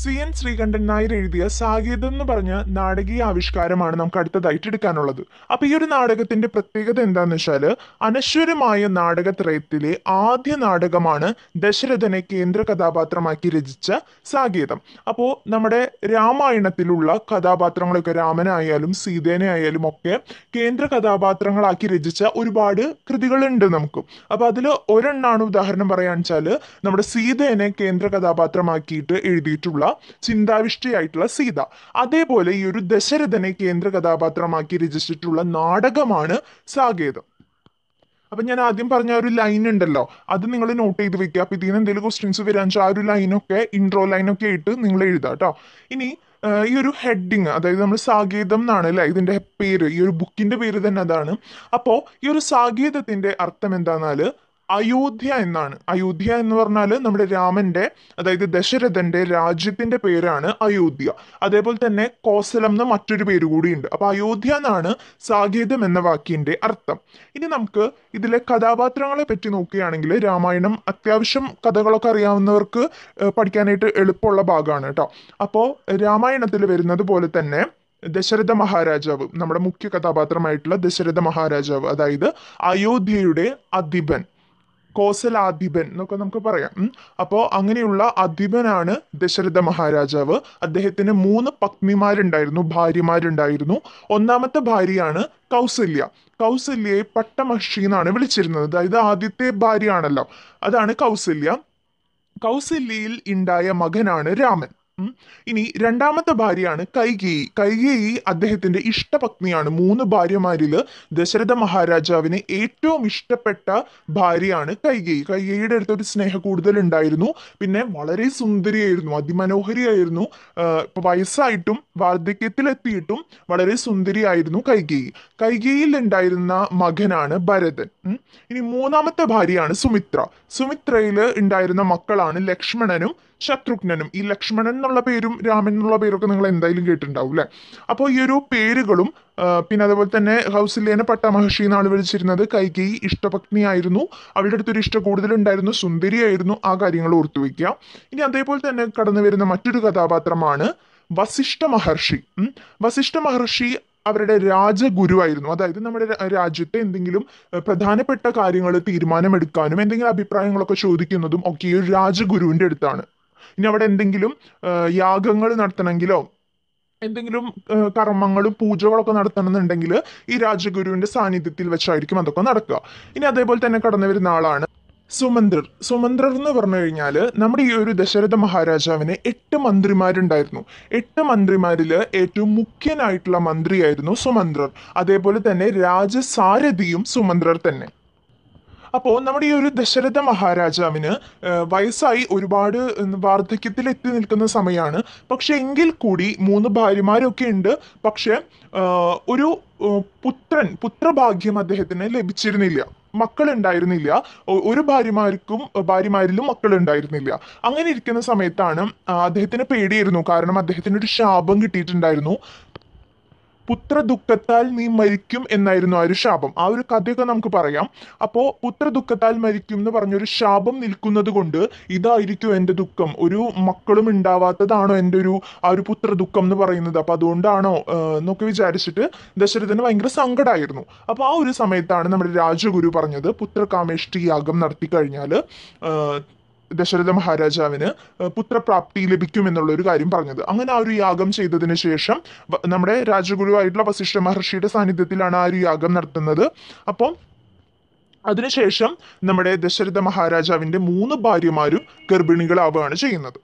C N Sreekandan Nair എഴുതിയ സാഗീതം എന്ന് പറഞ്ഞ നാടകീയ ആവിഷ്കാരമാണ് നമുക്ക് അടുത്തതായിട്ട് എടുക്കാനുള്ളത് അപ്പൊ ഈ ഒരു നാടകത്തിന്റെ പ്രത്യേകത എന്താന്ന് വെച്ചാൽ അനശ്വരമായ നാടകത്രയത്തിലെ ആദ്യ നാടകമാണ് ദശരഥനെ കേന്ദ്ര കഥാപാത്രമാക്കി രചിച്ച സാഗീതം അപ്പോൾ നമ്മുടെ രാമായണത്തിലുള്ള കഥാപാത്രങ്ങളൊക്കെ രാമനായാലും സീതേനെ ആയാലും ഒക്കെ കേന്ദ്ര കഥാപാത്രങ്ങളാക്കി രചിച്ച ഒരുപാട് കൃതികളുണ്ട് നമുക്ക് അപ്പോൾ അതിൽ ഒരെണ്ണാണ് ഉദാഹരണം പറയാന്ന് വെച്ചാൽ നമ്മുടെ സീതേനെ കേന്ദ്ര കഥാപാത്രമാക്കിയിട്ട് എഴുതിയിട്ടുള്ള ചിന്താവിഷ്ടയായിട്ടുള്ള സീത അതേപോലെ ഈ ഒരു ദശരഥനെ കേന്ദ്ര കഥാപാത്രമാക്കി രചിച്ചിട്ടുള്ള നാടകമാണ് സാകേതം അപ്പൊ ഞാൻ ആദ്യം പറഞ്ഞ ഒരു ലൈൻ ഉണ്ടല്ലോ അത് നിങ്ങൾ നോട്ട് ചെയ്ത് വെക്കുക അപ്പൊ ഇതിന് എന്തെങ്കിലും ക്വസ്റ്റ്യൻസ് വരാൻ വെച്ചാൽ ആ ഒരു ലൈനൊക്കെ ഇൻട്രോ ലൈനൊക്കെ ഇട്ട് നിങ്ങൾ എഴുതാം കേട്ടോ ഇനി ഈ ഒരു ഹെഡിങ് അതായത് നമ്മൾ സാഗീതം എന്നാണ് അല്ലേ ഇതിന്റെ പേര് ഈ ഒരു ബുക്കിന്റെ പേര് തന്നെ അതാണ് അപ്പോൾ ഈ ഒരു സാഗീതത്തിന്റെ അർത്ഥം എന്താന്നാല് അയോധ്യ എന്നാണ് അയോധ്യ എന്ന് പറഞ്ഞാൽ നമ്മുടെ രാമന്റെ അതായത് ദശരഥന്റെ രാജ്യത്തിന്റെ പേരാണ് അയോധ്യ അതേപോലെ തന്നെ കോസലം എന്ന മറ്റൊരു പേര് കൂടിയുണ്ട് അപ്പൊ അയോധ്യ എന്നാണ് സാകേതം എന്ന വാക്കിന്റെ അർത്ഥം ഇനി നമുക്ക് ഇതിലെ കഥാപാത്രങ്ങളെ പറ്റി നോക്കുകയാണെങ്കിൽ രാമായണം അത്യാവശ്യം കഥകളൊക്കെ അറിയാവുന്നവർക്ക് പഠിക്കാനായിട്ട് എളുപ്പമുള്ള ഭാഗമാണ് കേട്ടോ അപ്പോൾ രാമായണത്തിൽ വരുന്നത് പോലെ തന്നെ ദശരഥ മഹാരാജാവ് നമ്മുടെ മുഖ്യ കഥാപാത്രമായിട്ടുള്ള ദശരഥ മഹാരാജാവ് അതായത് അയോധ്യയുടെ അധിപൻ കോസലാധിപൻ എന്നൊക്കെ നമുക്ക് പറയാം അപ്പോൾ അങ്ങനെയുള്ള അധിപനാണ് ദശരഥ മഹാരാജാവ് അദ്ദേഹത്തിന് മൂന്ന് പത്നിമാരുണ്ടായിരുന്നു ഭാര്യമാരുണ്ടായിരുന്നു ഒന്നാമത്തെ ഭാര്യയാണ് കൗസല്യ കൗസല്യയെ പട്ടമഷി എന്നാണ് വിളിച്ചിരുന്നത് അതായത് ആദ്യത്തെ ഭാര്യയാണല്ലോ അതാണ് കൗസല്യ കൗസല്യയിൽ ഉണ്ടായ മകനാണ് രാമൻ ഇനി രണ്ടാമത്തെ ഭാര്യയാണ് കൈകേയി കൈകേയി അദ്ദേഹത്തിന്റെ ഇഷ്ടപത്നിയാണ് മൂന്ന് ഭാര്യമാരിൽ ദശരഥ മഹാരാജാവിന് ഏറ്റവും ഇഷ്ടപ്പെട്ട ഭാര്യയാണ് കൈകേയി കൈകേയിയുടെ അടുത്ത് ഒരു സ്നേഹ കൂടുതൽ ഉണ്ടായിരുന്നു പിന്നെ വളരെ സുന്ദരിയായിരുന്നു അതിമനോഹരിയായിരുന്നു ഇപ്പൊ വയസ്സായിട്ടും വാർദ്ധക്യത്തിലെത്തിയിട്ടും വളരെ സുന്ദരിയായിരുന്നു കൈകേയി കൈകേയിൽ ഉണ്ടായിരുന്ന മകനാണ് ഭരതൻ ഇനി മൂന്നാമത്തെ ഭാര്യയാണ് സുമിത്ര സുമിത്രയിൽ ഉണ്ടായിരുന്ന മക്കളാണ് ലക്ഷ്മണനും ശത്രുഘ്നനും ഈ ലക്ഷ്മണൻ എന്നുള്ള പേരും രാമൻ എന്നുള്ള പേരൊക്കെ നിങ്ങൾ എന്തായാലും കേട്ടിട്ടുണ്ടാവും അല്ലേ അപ്പോൾ ഈ ഒരു പേരുകളും പിന്നെ അതുപോലെ തന്നെ ഹൗസിലേനെ പട്ടമഹർഷി എന്നാണ് വിളിച്ചിരുന്നത് കൈകേയി ഇഷ്ടപത്നിയായിരുന്നു അവളുടെ അടുത്തൊരു ഇഷ്ട കൂടുതലുണ്ടായിരുന്നു സുന്ദരിയായിരുന്നു ആ കാര്യങ്ങൾ ഓർത്തു ഇനി അതേപോലെ തന്നെ കടന്നു വരുന്ന മറ്റൊരു കഥാപാത്രമാണ് വസിഷ്ഠ മഹർഷി വസിഷ്ഠ മഹർഷി അവരുടെ രാജഗുരുവായിരുന്നു അതായത് നമ്മുടെ രാജ്യത്തെ എന്തെങ്കിലും പ്രധാനപ്പെട്ട കാര്യങ്ങൾ തീരുമാനമെടുക്കാനും എന്തെങ്കിലും അഭിപ്രായങ്ങളൊക്കെ ചോദിക്കുന്നതും ഒക്കെ ഈ രാജഗുരുവിൻ്റെ അടുത്താണ് ഇനി അവിടെ എന്തെങ്കിലും യാഗങ്ങൾ നടത്തണമെങ്കിലോ എന്തെങ്കിലും കർമ്മങ്ങളും പൂജകളൊക്കെ നടത്തണമെന്നുണ്ടെങ്കിൽ ഈ രാജഗുരുവിന്റെ സാന്നിധ്യത്തിൽ വെച്ചായിരിക്കും അതൊക്കെ നടക്കുക ഇനി അതേപോലെ തന്നെ കടന്നു വരുന്ന ആളാണ് സുമന്ത്രർ സുമന്ത്രർ എന്ന് പറഞ്ഞു കഴിഞ്ഞാൽ നമ്മുടെ ഈ ഒരു ദശരഥ മഹാരാജാവിന് എട്ട് മന്ത്രിമാരുണ്ടായിരുന്നു എട്ട് മന്ത്രിമാരിൽ ഏറ്റവും മുഖ്യനായിട്ടുള്ള മന്ത്രിയായിരുന്നു സുമന്ത്രർ അതേപോലെ തന്നെ രാജസാരഥിയും സുമന്ത്രർ തന്നെ അപ്പോൾ നമ്മുടെ ഈ ഒരു ദശരഥ മഹാരാജാവിന് വയസ്സായി ഒരുപാട് വാർദ്ധക്യത്തിൽ എത്തി നിൽക്കുന്ന സമയമാണ് പക്ഷെ എങ്കിൽ കൂടി മൂന്ന് ഭാര്യമാരൊക്കെ ഉണ്ട് പക്ഷെ ഒരു പുത്രൻ പുത്രഭാഗ്യം അദ്ദേഹത്തിന് ലഭിച്ചിരുന്നില്ല മക്കളുണ്ടായിരുന്നില്ല ഒരു ഭാര്യമാർക്കും ഭാര്യമാരിലും മക്കളുണ്ടായിരുന്നില്ല അങ്ങനെ ഇരിക്കുന്ന സമയത്താണ് അദ്ദേഹത്തിന് പേടിയായിരുന്നു കാരണം അദ്ദേഹത്തിന് ഒരു ശാപം കിട്ടിയിട്ടുണ്ടായിരുന്നു പുത്രദുഃഖത്താൽ നീ മരിക്കും എന്നായിരുന്നു ആ ഒരു ശാപം ആ ഒരു കഥയൊക്കെ നമുക്ക് പറയാം അപ്പോൾ പുത്രദുഃഖത്താൽ മരിക്കും എന്ന് പറഞ്ഞൊരു ശാപം നിൽക്കുന്നത് കൊണ്ട് ഇതായിരിക്കും എൻ്റെ ദുഃഖം ഒരു മക്കളും ഉണ്ടാവാത്തതാണോ എൻ്റെ ഒരു ആ ഒരു പുത്രദുഃഖം എന്ന് പറയുന്നത് അപ്പോൾ അതുകൊണ്ടാണോ എന്നൊക്കെ വിചാരിച്ചിട്ട് ദശരഥന് ഭയങ്കര സങ്കടമായിരുന്നു അപ്പോൾ ആ ഒരു സമയത്താണ് നമ്മുടെ രാജഗുരു പറഞ്ഞത് പുത്രകാമേഷ്ടി യാഗം നടത്തി കഴിഞ്ഞാൽ ദശരഥ മഹാരാജാവിന് പുത്രപ്രാപ്തി ലഭിക്കുമെന്നുള്ള ഒരു കാര്യം പറഞ്ഞത് അങ്ങനെ ആ ഒരു യാഗം ചെയ്തതിന് ശേഷം നമ്മുടെ രാജഗുരുവായിട്ടുള്ള വസിഷ്ഠ മഹർഷിയുടെ സാന്നിധ്യത്തിലാണ് ആ ഒരു യാഗം നടത്തുന്നത് അപ്പം അതിനുശേഷം നമ്മുടെ ദശരഥ മഹാരാജാവിൻ്റെ മൂന്ന് ഭാര്യമാരും ഗർഭിണികളാവുകയാണ് ചെയ്യുന്നത്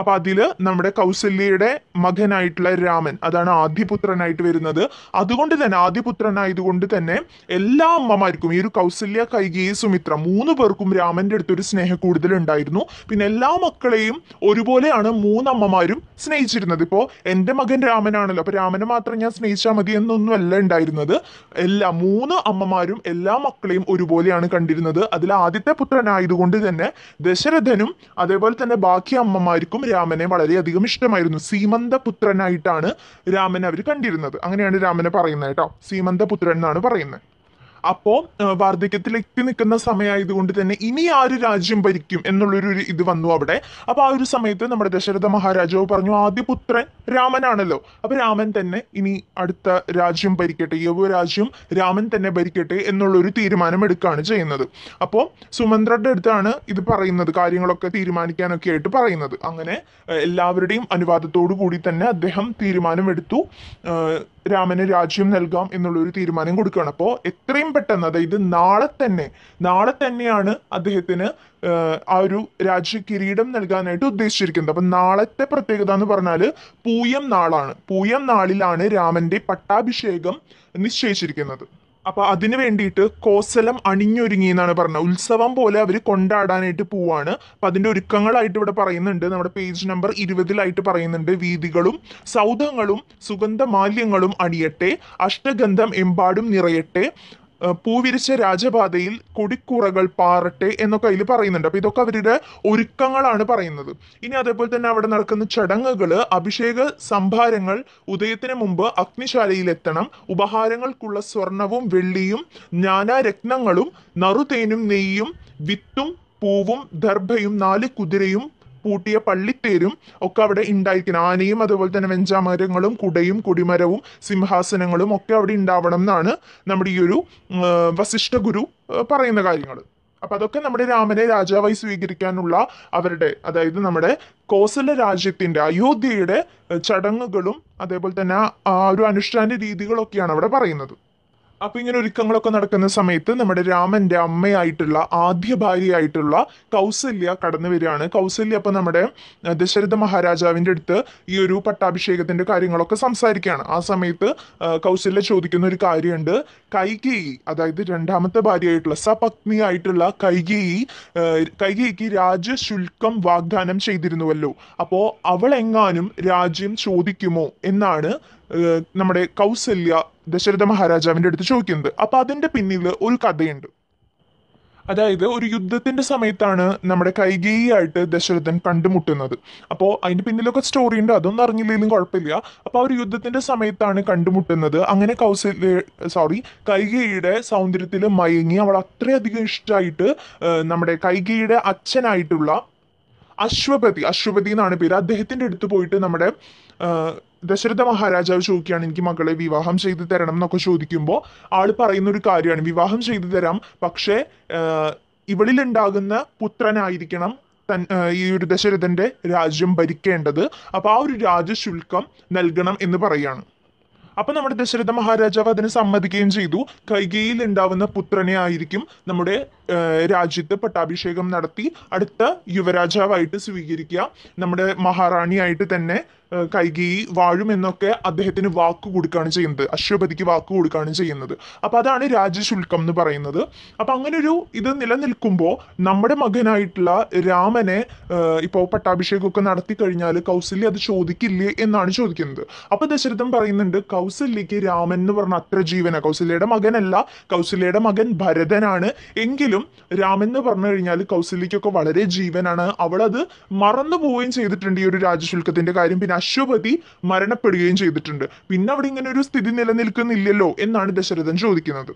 അപ്പൊ അതില് നമ്മുടെ കൗസല്യയുടെ മകനായിട്ടുള്ള രാമൻ അതാണ് ആദ്യപുത്രനായിട്ട് വരുന്നത് അതുകൊണ്ട് തന്നെ ആദ്യപുത്രനായതുകൊണ്ട് തന്നെ എല്ലാ അമ്മമാർക്കും ഈ ഒരു കൗസല്യ കൈകേയി സുമിത്ര മൂന്ന് പേർക്കും രാമന്റെ അടുത്തൊരു സ്നേഹ കൂടുതൽ ഉണ്ടായിരുന്നു പിന്നെ എല്ലാ മക്കളെയും ഒരുപോലെയാണ് മൂന്നമ്മമാരും സ്നേഹിച്ചിരുന്നത് ഇപ്പോൾ എൻ്റെ മകൻ രാമനാണല്ലോ അപ്പൊ രാമനെ മാത്രം ഞാൻ സ്നേഹിച്ചാൽ മതി എന്നൊന്നുമല്ല ഉണ്ടായിരുന്നത് എല്ലാ മൂന്ന് അമ്മമാരും എല്ലാ മക്കളെയും ഒരുപോലെയാണ് കണ്ടിരുന്നത് അതിൽ ആദ്യത്തെ പുത്രനായതുകൊണ്ട് തന്നെ ദശരഥനും അതേപോലെ തന്നെ ബാക്കി അമ്മമാർക്കും സീതയ്ക്കും രാമനെ വളരെയധികം ഇഷ്ടമായിരുന്നു പുത്രനായിട്ടാണ് രാമനെ അവർ കണ്ടിരുന്നത് അങ്ങനെയാണ് രാമനെ പറയുന്നത് കേട്ടോ പുത്രൻ എന്നാണ് പറയുന്നത് അപ്പോ വാർദ്ധക്യത്തിൽ എത്തി നിൽക്കുന്ന കൊണ്ട് തന്നെ ഇനി ആര് രാജ്യം ഭരിക്കും എന്നുള്ളൊരു ഇത് വന്നു അവിടെ അപ്പൊ ആ ഒരു സമയത്ത് നമ്മുടെ ദശരഥ മഹാരാജാവ് പറഞ്ഞു ആദ്യ പുത്രൻ രാമനാണല്ലോ അപ്പൊ രാമൻ തന്നെ ഇനി അടുത്ത രാജ്യം ഭരിക്കട്ടെ യവോ രാജ്യം രാമൻ തന്നെ ഭരിക്കട്ടെ എന്നുള്ളൊരു തീരുമാനം എടുക്കുകയാണ് ചെയ്യുന്നത് അപ്പോൾ സുമന്ത്രയുടെ അടുത്താണ് ഇത് പറയുന്നത് കാര്യങ്ങളൊക്കെ തീരുമാനിക്കാനൊക്കെ ആയിട്ട് പറയുന്നത് അങ്ങനെ എല്ലാവരുടെയും അനുവാദത്തോടു കൂടി തന്നെ അദ്ദേഹം തീരുമാനമെടുത്തു രാമന് രാജ്യം നൽകാം ഒരു തീരുമാനം കൊടുക്കുകയാണ് അപ്പോൾ എത്രയും പെട്ടെന്ന് അതായത് നാളെ തന്നെ നാളെ തന്നെയാണ് അദ്ദേഹത്തിന് ആ ഒരു രാജ്യ കിരീടം നൽകാനായിട്ട് ഉദ്ദേശിച്ചിരിക്കുന്നത് അപ്പം നാളത്തെ പ്രത്യേകത എന്ന് പറഞ്ഞാൽ പൂയം നാളാണ് പൂയം നാളിലാണ് രാമൻ്റെ പട്ടാഭിഷേകം നിശ്ചയിച്ചിരിക്കുന്നത് അപ്പൊ അതിനു വേണ്ടിയിട്ട് കോസലം അണിഞ്ഞൊരുങ്ങി എന്നാണ് പറഞ്ഞത് ഉത്സവം പോലെ അവർ കൊണ്ടാടാനായിട്ട് പോവാണ് അപ്പൊ അതിന്റെ ഒരുക്കങ്ങളായിട്ട് ഇവിടെ പറയുന്നുണ്ട് നമ്മുടെ പേജ് നമ്പർ ഇരുപതിലായിട്ട് പറയുന്നുണ്ട് വീതികളും സൗധങ്ങളും സുഗന്ധമാല്യങ്ങളും അണിയട്ടെ അഷ്ടഗന്ധം എമ്പാടും നിറയട്ടെ പൂവിരിച്ച രാജപാതയിൽ കൊടിക്കുറകൾ പാറട്ടെ എന്നൊക്കെ അതിൽ പറയുന്നുണ്ട് അപ്പോൾ ഇതൊക്കെ അവരുടെ ഒരുക്കങ്ങളാണ് പറയുന്നത് ഇനി അതേപോലെ തന്നെ അവിടെ നടക്കുന്ന ചടങ്ങുകൾ അഭിഷേക സംഭാരങ്ങൾ ഉദയത്തിന് മുമ്പ് അഗ്നിശാലയിലെത്തണം ഉപഹാരങ്ങൾക്കുള്ള സ്വർണവും വെള്ളിയും ജ്ഞാനാരത്നങ്ങളും നറുതേനും നെയ്യും വിത്തും പൂവും ദർഭയും നാല് കുതിരയും പൂട്ടിയ പള്ളിത്തേരും ഒക്കെ അവിടെ ഉണ്ടായിരിക്കണം ആനയും അതുപോലെ തന്നെ വെഞ്ചാമരങ്ങളും കുടയും കുടിമരവും സിംഹാസനങ്ങളും ഒക്കെ അവിടെ ഉണ്ടാവണം എന്നാണ് നമ്മുടെ ഈ ഒരു വസിഷ്ഠ ഗുരു പറയുന്ന കാര്യങ്ങൾ അപ്പം അതൊക്കെ നമ്മുടെ രാമനെ രാജാവായി സ്വീകരിക്കാനുള്ള അവരുടെ അതായത് നമ്മുടെ കോസല രാജ്യത്തിൻ്റെ അയോധ്യയുടെ ചടങ്ങുകളും അതേപോലെ തന്നെ ആ ഒരു അനുഷ്ഠാന രീതികളൊക്കെയാണ് അവിടെ പറയുന്നത് അപ്പൊ ഇങ്ങനെ ഒരുക്കങ്ങളൊക്കെ നടക്കുന്ന സമയത്ത് നമ്മുടെ രാമന്റെ അമ്മയായിട്ടുള്ള ആദ്യ ഭാര്യയായിട്ടുള്ള കൗസല്യ കടന്നു വരികയാണ് കൗസല്യ അപ്പൊ നമ്മുടെ ദശരഥ മഹാരാജാവിന്റെ അടുത്ത് ഈ ഒരു പട്ടാഭിഷേകത്തിന്റെ കാര്യങ്ങളൊക്കെ സംസാരിക്കുകയാണ് ആ സമയത്ത് കൗസല്യ ചോദിക്കുന്ന ഒരു കാര്യമുണ്ട് കൈകേയി അതായത് രണ്ടാമത്തെ ഭാര്യയായിട്ടുള്ള സപത്നിയായിട്ടുള്ള കൈകേയി കൈകേയിക്ക് രാജശുൽക്കം വാഗ്ദാനം ചെയ്തിരുന്നുവല്ലോ അപ്പോ അവളെങ്ങാനും എങ്ങാനും രാജ്യം ചോദിക്കുമോ എന്നാണ് നമ്മുടെ കൗസല്യ ദശരഥ മഹാരാജാവിൻ്റെ അടുത്ത് ചോദിക്കുന്നത് അപ്പം അതിൻ്റെ പിന്നിൽ ഒരു കഥയുണ്ട് അതായത് ഒരു യുദ്ധത്തിൻ്റെ സമയത്താണ് നമ്മുടെ കൈകേയിയായിട്ട് ദശരഥൻ കണ്ടുമുട്ടുന്നത് അപ്പോൾ അതിൻ്റെ പിന്നിലൊക്കെ സ്റ്റോറി ഉണ്ട് അതൊന്നും അറിഞ്ഞില്ലെങ്കിലും കുഴപ്പമില്ല അപ്പോൾ ആ ഒരു യുദ്ധത്തിൻ്റെ സമയത്താണ് കണ്ടുമുട്ടുന്നത് അങ്ങനെ കൗസല്യ സോറി കൈകേയിയുടെ സൗന്ദര്യത്തിൽ മയങ്ങി അവൾ അത്രയധികം ഇഷ്ടമായിട്ട് നമ്മുടെ കൈകേയിയുടെ അച്ഛനായിട്ടുള്ള അശ്വപതി അശ്വപതി എന്നാണ് പേര് അദ്ദേഹത്തിൻ്റെ അടുത്ത് പോയിട്ട് നമ്മുടെ ദശരഥ മഹാരാജാവ് ചോദിക്കുകയാണ് എനിക്ക് മകളെ വിവാഹം ചെയ്തു തരണം എന്നൊക്കെ ചോദിക്കുമ്പോൾ ആള് പറയുന്ന ഒരു കാര്യമാണ് വിവാഹം ചെയ്തു തരാം പക്ഷേ ഇവളിലുണ്ടാകുന്ന പുത്രനായിരിക്കണം തൻ ഈ ഒരു ദശരഥന്റെ രാജ്യം ഭരിക്കേണ്ടത് അപ്പോൾ ആ ഒരു രാജശുൽക്കം നൽകണം എന്ന് പറയാണ് അപ്പം നമ്മുടെ ദശരഥ മഹാരാജാവ് അതിന് സമ്മതിക്കുകയും ചെയ്തു കൈകയിൽ ഉണ്ടാവുന്ന പുത്രനെ ആയിരിക്കും നമ്മുടെ രാജ്യത്ത് പട്ടാഭിഷേകം നടത്തി അടുത്ത യുവരാജാവായിട്ട് സ്വീകരിക്കുക നമ്മുടെ മഹാറാണിയായിട്ട് തന്നെ കൈകി വാഴുമെന്നൊക്കെ അദ്ദേഹത്തിന് വാക്ക് കൊടുക്കുകയാണ് ചെയ്യുന്നത് അശ്വപതിക്ക് വാക്ക് കൊടുക്കുകയാണ് ചെയ്യുന്നത് അപ്പം അതാണ് രാജശുൽക്കം എന്ന് പറയുന്നത് അപ്പം ഒരു ഇത് നിലനിൽക്കുമ്പോൾ നമ്മുടെ മകനായിട്ടുള്ള രാമനെ ഇപ്പോൾ പട്ടാഭിഷേകമൊക്കെ നടത്തി കഴിഞ്ഞാൽ കൗസല്യ അത് ചോദിക്കില്ലേ എന്നാണ് ചോദിക്കുന്നത് അപ്പം ദശരഥൻ പറയുന്നുണ്ട് കൗസല്യക്ക് രാമൻ എന്ന് പറഞ്ഞ അത്ര ജീവന കൗസല്യയുടെ മകനല്ല കൗസല്യയുടെ മകൻ ഭരതനാണ് എങ്കിലും രാമൻ എന്ന് പറഞ്ഞു കഴിഞ്ഞാൽ കൗസല്യക്കൊക്കെ വളരെ ജീവനാണ് അവളത് മറന്നു പോവുകയും ചെയ്തിട്ടുണ്ട് ഈ ഒരു രാജശുൽക്കത്തിന്റെ കാര്യം പിന്നെ അശ്വപതി മരണപ്പെടുകയും ചെയ്തിട്ടുണ്ട് പിന്നെ അവിടെ ഇങ്ങനെ ഒരു സ്ഥിതി നിലനിൽക്കുന്നില്ലല്ലോ എന്നാണ് ദശരഥൻ ചോദിക്കുന്നത്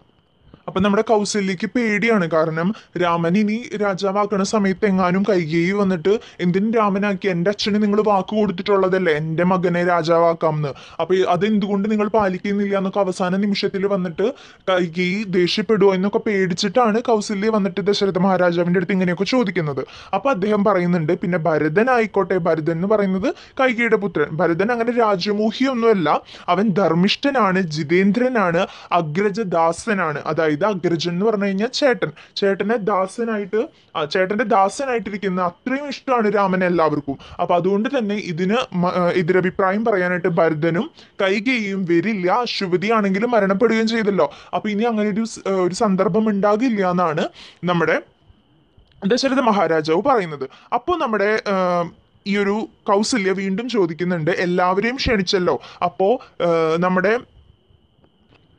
അപ്പൊ നമ്മുടെ കൗസല്യക്ക് പേടിയാണ് കാരണം രാമൻ ഇനി രാജാവാക്കണ സമയത്ത് എങ്ങാനും കൈകേയി വന്നിട്ട് എന്തിനും രാമനാക്കി എൻ്റെ അച്ഛന് നിങ്ങൾ വാക്ക് കൊടുത്തിട്ടുള്ളതല്ലേ എൻ്റെ മകനെ രാജാവാക്കാം എന്ന് അപ്പൊ അതെന്തുകൊണ്ട് നിങ്ങൾ പാലിക്കുന്നില്ല എന്നൊക്കെ അവസാന നിമിഷത്തിൽ വന്നിട്ട് കൈകേയി ദേഷ്യപ്പെടുമോ എന്നൊക്കെ പേടിച്ചിട്ടാണ് കൗസല്യ വന്നിട്ട് ദശരഥ മഹാരാജാവിൻ്റെ അടുത്ത് ഇങ്ങനെയൊക്കെ ചോദിക്കുന്നത് അപ്പൊ അദ്ദേഹം പറയുന്നുണ്ട് പിന്നെ ഭരതൻ ആയിക്കോട്ടെ ഭരതൻ എന്ന് പറയുന്നത് കൈകേയുടെ പുത്രൻ ഭരതൻ അങ്ങനെ രാജമോഹിയൊന്നുമല്ല അവൻ ധർമ്മിഷ്ഠനാണ് ജിതേന്ദ്രനാണ് അഗ്രജദാസനാണ് അതായത് ഇത് അഗ്രജൻ എന്ന് പറഞ്ഞു കഴിഞ്ഞാൽ ചേട്ടൻ ചേട്ടനെ ദാസനായിട്ട് ചേട്ടന്റെ ദാസനായിട്ടിരിക്കുന്ന അത്രയും ഇഷ്ടമാണ് രാമനെ എല്ലാവർക്കും അപ്പൊ അതുകൊണ്ട് തന്നെ ഇതിന് ഇതിരഭിപ്രായം പറയാനായിട്ട് ഭരതനും കൈകയും വരില്ല അശ്വതി ആണെങ്കിലും മരണപ്പെടുകയും ചെയ്തല്ലോ അപ്പൊ ഇനി അങ്ങനെ ഒരു ഒരു സന്ദർഭം ഉണ്ടാകില്ല എന്നാണ് നമ്മുടെ ദശരഥ മഹാരാജാവ് പറയുന്നത് അപ്പോൾ നമ്മുടെ ഈ ഒരു കൗസല്യ വീണ്ടും ചോദിക്കുന്നുണ്ട് എല്ലാവരെയും ക്ഷണിച്ചല്ലോ അപ്പോൾ നമ്മുടെ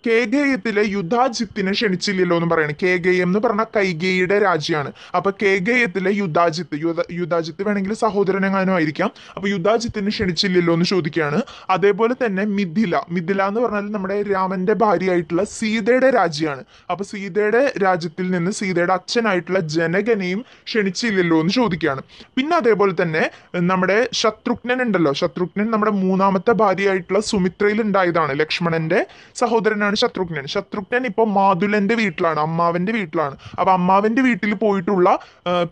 കേഗയത്തിലെ യുദ്ധാജിത്തിനെ ക്ഷണിച്ചില്ലല്ലോ എന്ന് പറയുന്നത് കേഗയം എന്ന് പറഞ്ഞാൽ കൈകേയുടെ രാജ്യമാണ് അപ്പൊ കേഗയത്തിലെ യുദ്ധാജിത്ത് യുദ്ധ യുദ്ധാജിത്ത് വേണമെങ്കിൽ സഹോദരനെങ്ങാനും ആയിരിക്കാം അപ്പൊ യുദ്ധാജിത്തിനെ ക്ഷണിച്ചില്ലല്ലോ എന്ന് ചോദിക്കുകയാണ് അതേപോലെ തന്നെ മിഥില മിഥില എന്ന് പറഞ്ഞാൽ നമ്മുടെ രാമന്റെ ഭാര്യയായിട്ടുള്ള സീതയുടെ രാജ്യമാണ് അപ്പൊ സീതയുടെ രാജ്യത്തിൽ നിന്ന് സീതയുടെ അച്ഛനായിട്ടുള്ള ജനകനെയും ക്ഷണിച്ചില്ലല്ലോ എന്ന് ചോദിക്കുകയാണ് പിന്നെ അതേപോലെ തന്നെ നമ്മുടെ ശത്രുഘ്നൻ ഉണ്ടല്ലോ ശത്രുഘ്നൻ നമ്മുടെ മൂന്നാമത്തെ ഭാര്യയായിട്ടുള്ള സുമിത്രയിൽ ഉണ്ടായതാണ് ലക്ഷ്മണന്റെ സഹോദരനാണ് ശത്രുഘ്നൻ ശത്രുഘ്നൻ ഇപ്പൊ മാതുലന്റെ വീട്ടിലാണ് അമ്മാവന്റെ വീട്ടിലാണ് അപ്പൊ അമ്മാവന്റെ വീട്ടിൽ പോയിട്ടുള്ള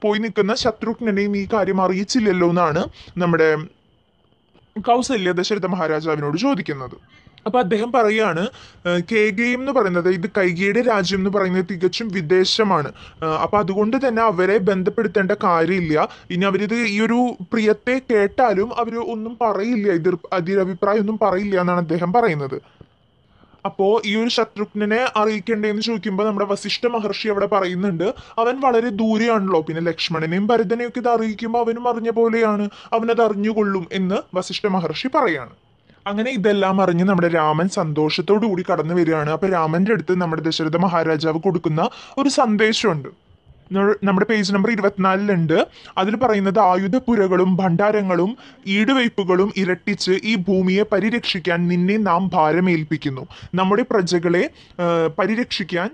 പോയി നിൽക്കുന്ന ശത്രുഘ്നനെയും ഈ കാര്യം അറിയിച്ചില്ലല്ലോ എന്നാണ് നമ്മുടെ കൗസല്യ ദശരഥ മഹാരാജാവിനോട് ചോദിക്കുന്നത് അപ്പോൾ അദ്ദേഹം പറയാണ് കേകയം എന്ന് പറയുന്നത് ഇത് കൈകയുടെ രാജ്യം എന്ന് പറയുന്നത് തികച്ചും വിദേശമാണ് അപ്പോൾ അതുകൊണ്ട് തന്നെ അവരെ ബന്ധപ്പെടുത്തേണ്ട കാര്യമില്ല ഇനി അവരിത് ഈ ഒരു പ്രിയത്തെ കേട്ടാലും അവർ ഒന്നും പറയില്ല എതിർ അതിരഭിപ്രായം ഒന്നും പറയില്ല എന്നാണ് അദ്ദേഹം പറയുന്നത് അപ്പോ ഈ ഒരു ശത്രുഘ്നനെ അറിയിക്കണ്ടേന്ന് ചോദിക്കുമ്പോൾ നമ്മുടെ വസിഷ്ഠ മഹർഷി അവിടെ പറയുന്നുണ്ട് അവൻ വളരെ ദൂരെയാണല്ലോ പിന്നെ ലക്ഷ്മണനെയും ഭരതനെയും ഒക്കെ ഇത് അറിയിക്കുമ്പോ അവനും അറിഞ്ഞ പോലെയാണ് അവനത് അറിഞ്ഞുകൊള്ളും എന്ന് വസിഷ്ഠ മഹർഷി പറയാണ് അങ്ങനെ ഇതെല്ലാം അറിഞ്ഞ് നമ്മുടെ രാമൻ സന്തോഷത്തോടു കൂടി കടന്നു വരികയാണ് അപ്പൊ രാമന്റെ അടുത്ത് നമ്മുടെ ദശരഥ മഹാരാജാവ് കൊടുക്കുന്ന ഒരു സന്ദേശമുണ്ട് നമ്മുടെ പേജ് നമ്പർ ഇരുപത്തിനാലിലുണ്ട് അതിൽ പറയുന്നത് ആയുധപുരകളും ഭണ്ഡാരങ്ങളും ഈടുവയ്പ്പുകളും ഇരട്ടിച്ച് ഈ ഭൂമിയെ പരിരക്ഷിക്കാൻ നിന്നെ നാം ഭാരമേൽപ്പിക്കുന്നു നമ്മുടെ പ്രജകളെ പരിരക്ഷിക്കാൻ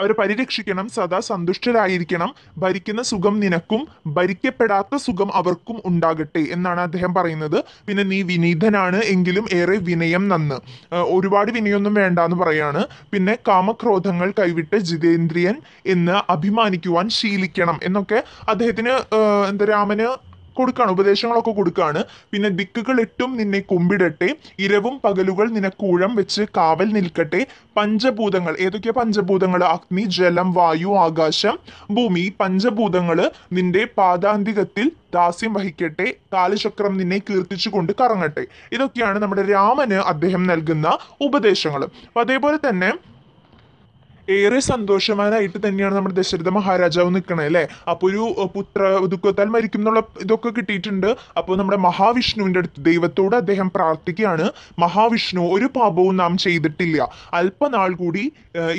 അവരെ പരിരക്ഷിക്കണം സദാ സന്തുഷ്ടരായിരിക്കണം ഭരിക്കുന്ന സുഖം നിനക്കും ഭരിക്കപ്പെടാത്ത സുഖം അവർക്കും ഉണ്ടാകട്ടെ എന്നാണ് അദ്ദേഹം പറയുന്നത് പിന്നെ നീ വിനീതനാണ് എങ്കിലും ഏറെ വിനയം നന്ന് ഒരുപാട് വിനയൊന്നും വേണ്ട എന്ന് പറയാണ് പിന്നെ കാമക്രോധങ്ങൾ കൈവിട്ട് ജിതേന്ദ്രിയൻ എന്ന് അഭിമാനിക്കുവാൻ ശീലിക്കണം എന്നൊക്കെ അദ്ദേഹത്തിന് എന്താ രാമന് കൊടുക്കാണ് ഉപദേശങ്ങളൊക്കെ കൊടുക്കാണ് പിന്നെ ദിക്കുകൾ ഇട്ടും നിന്നെ കുമ്പിടട്ടെ ഇരവും പകലുകൾ നിനക്കൂഴം വെച്ച് കാവൽ നിൽക്കട്ടെ പഞ്ചഭൂതങ്ങൾ ഏതൊക്കെയാ പഞ്ചഭൂതങ്ങൾ അഗ്നി ജലം വായു ആകാശം ഭൂമി പഞ്ചഭൂതങ്ങൾ നിന്റെ പാദാന്തികത്തിൽ ദാസ്യം വഹിക്കട്ടെ കാലചക്രം നിന്നെ കീർത്തിച്ചുകൊണ്ട് കറങ്ങട്ടെ ഇതൊക്കെയാണ് നമ്മുടെ രാമന് അദ്ദേഹം നൽകുന്ന ഉപദേശങ്ങൾ അതേപോലെ തന്നെ ഏറെ സന്തോഷവാനായിട്ട് തന്നെയാണ് നമ്മുടെ ദശരഥ മഹാരാജാവ് നിൽക്കണേ അല്ലേ അപ്പോൾ ഒരു പുത്ര ദുഃഖത്താൽ മരിക്കും എന്നുള്ള ഇതൊക്കെ കിട്ടിയിട്ടുണ്ട് അപ്പോൾ നമ്മുടെ മഹാവിഷ്ണുവിൻ്റെ അടുത്ത് ദൈവത്തോട് അദ്ദേഹം പ്രാർത്ഥിക്കുകയാണ് മഹാവിഷ്ണു ഒരു പാപവും നാം ചെയ്തിട്ടില്ല അല്പനാൾ കൂടി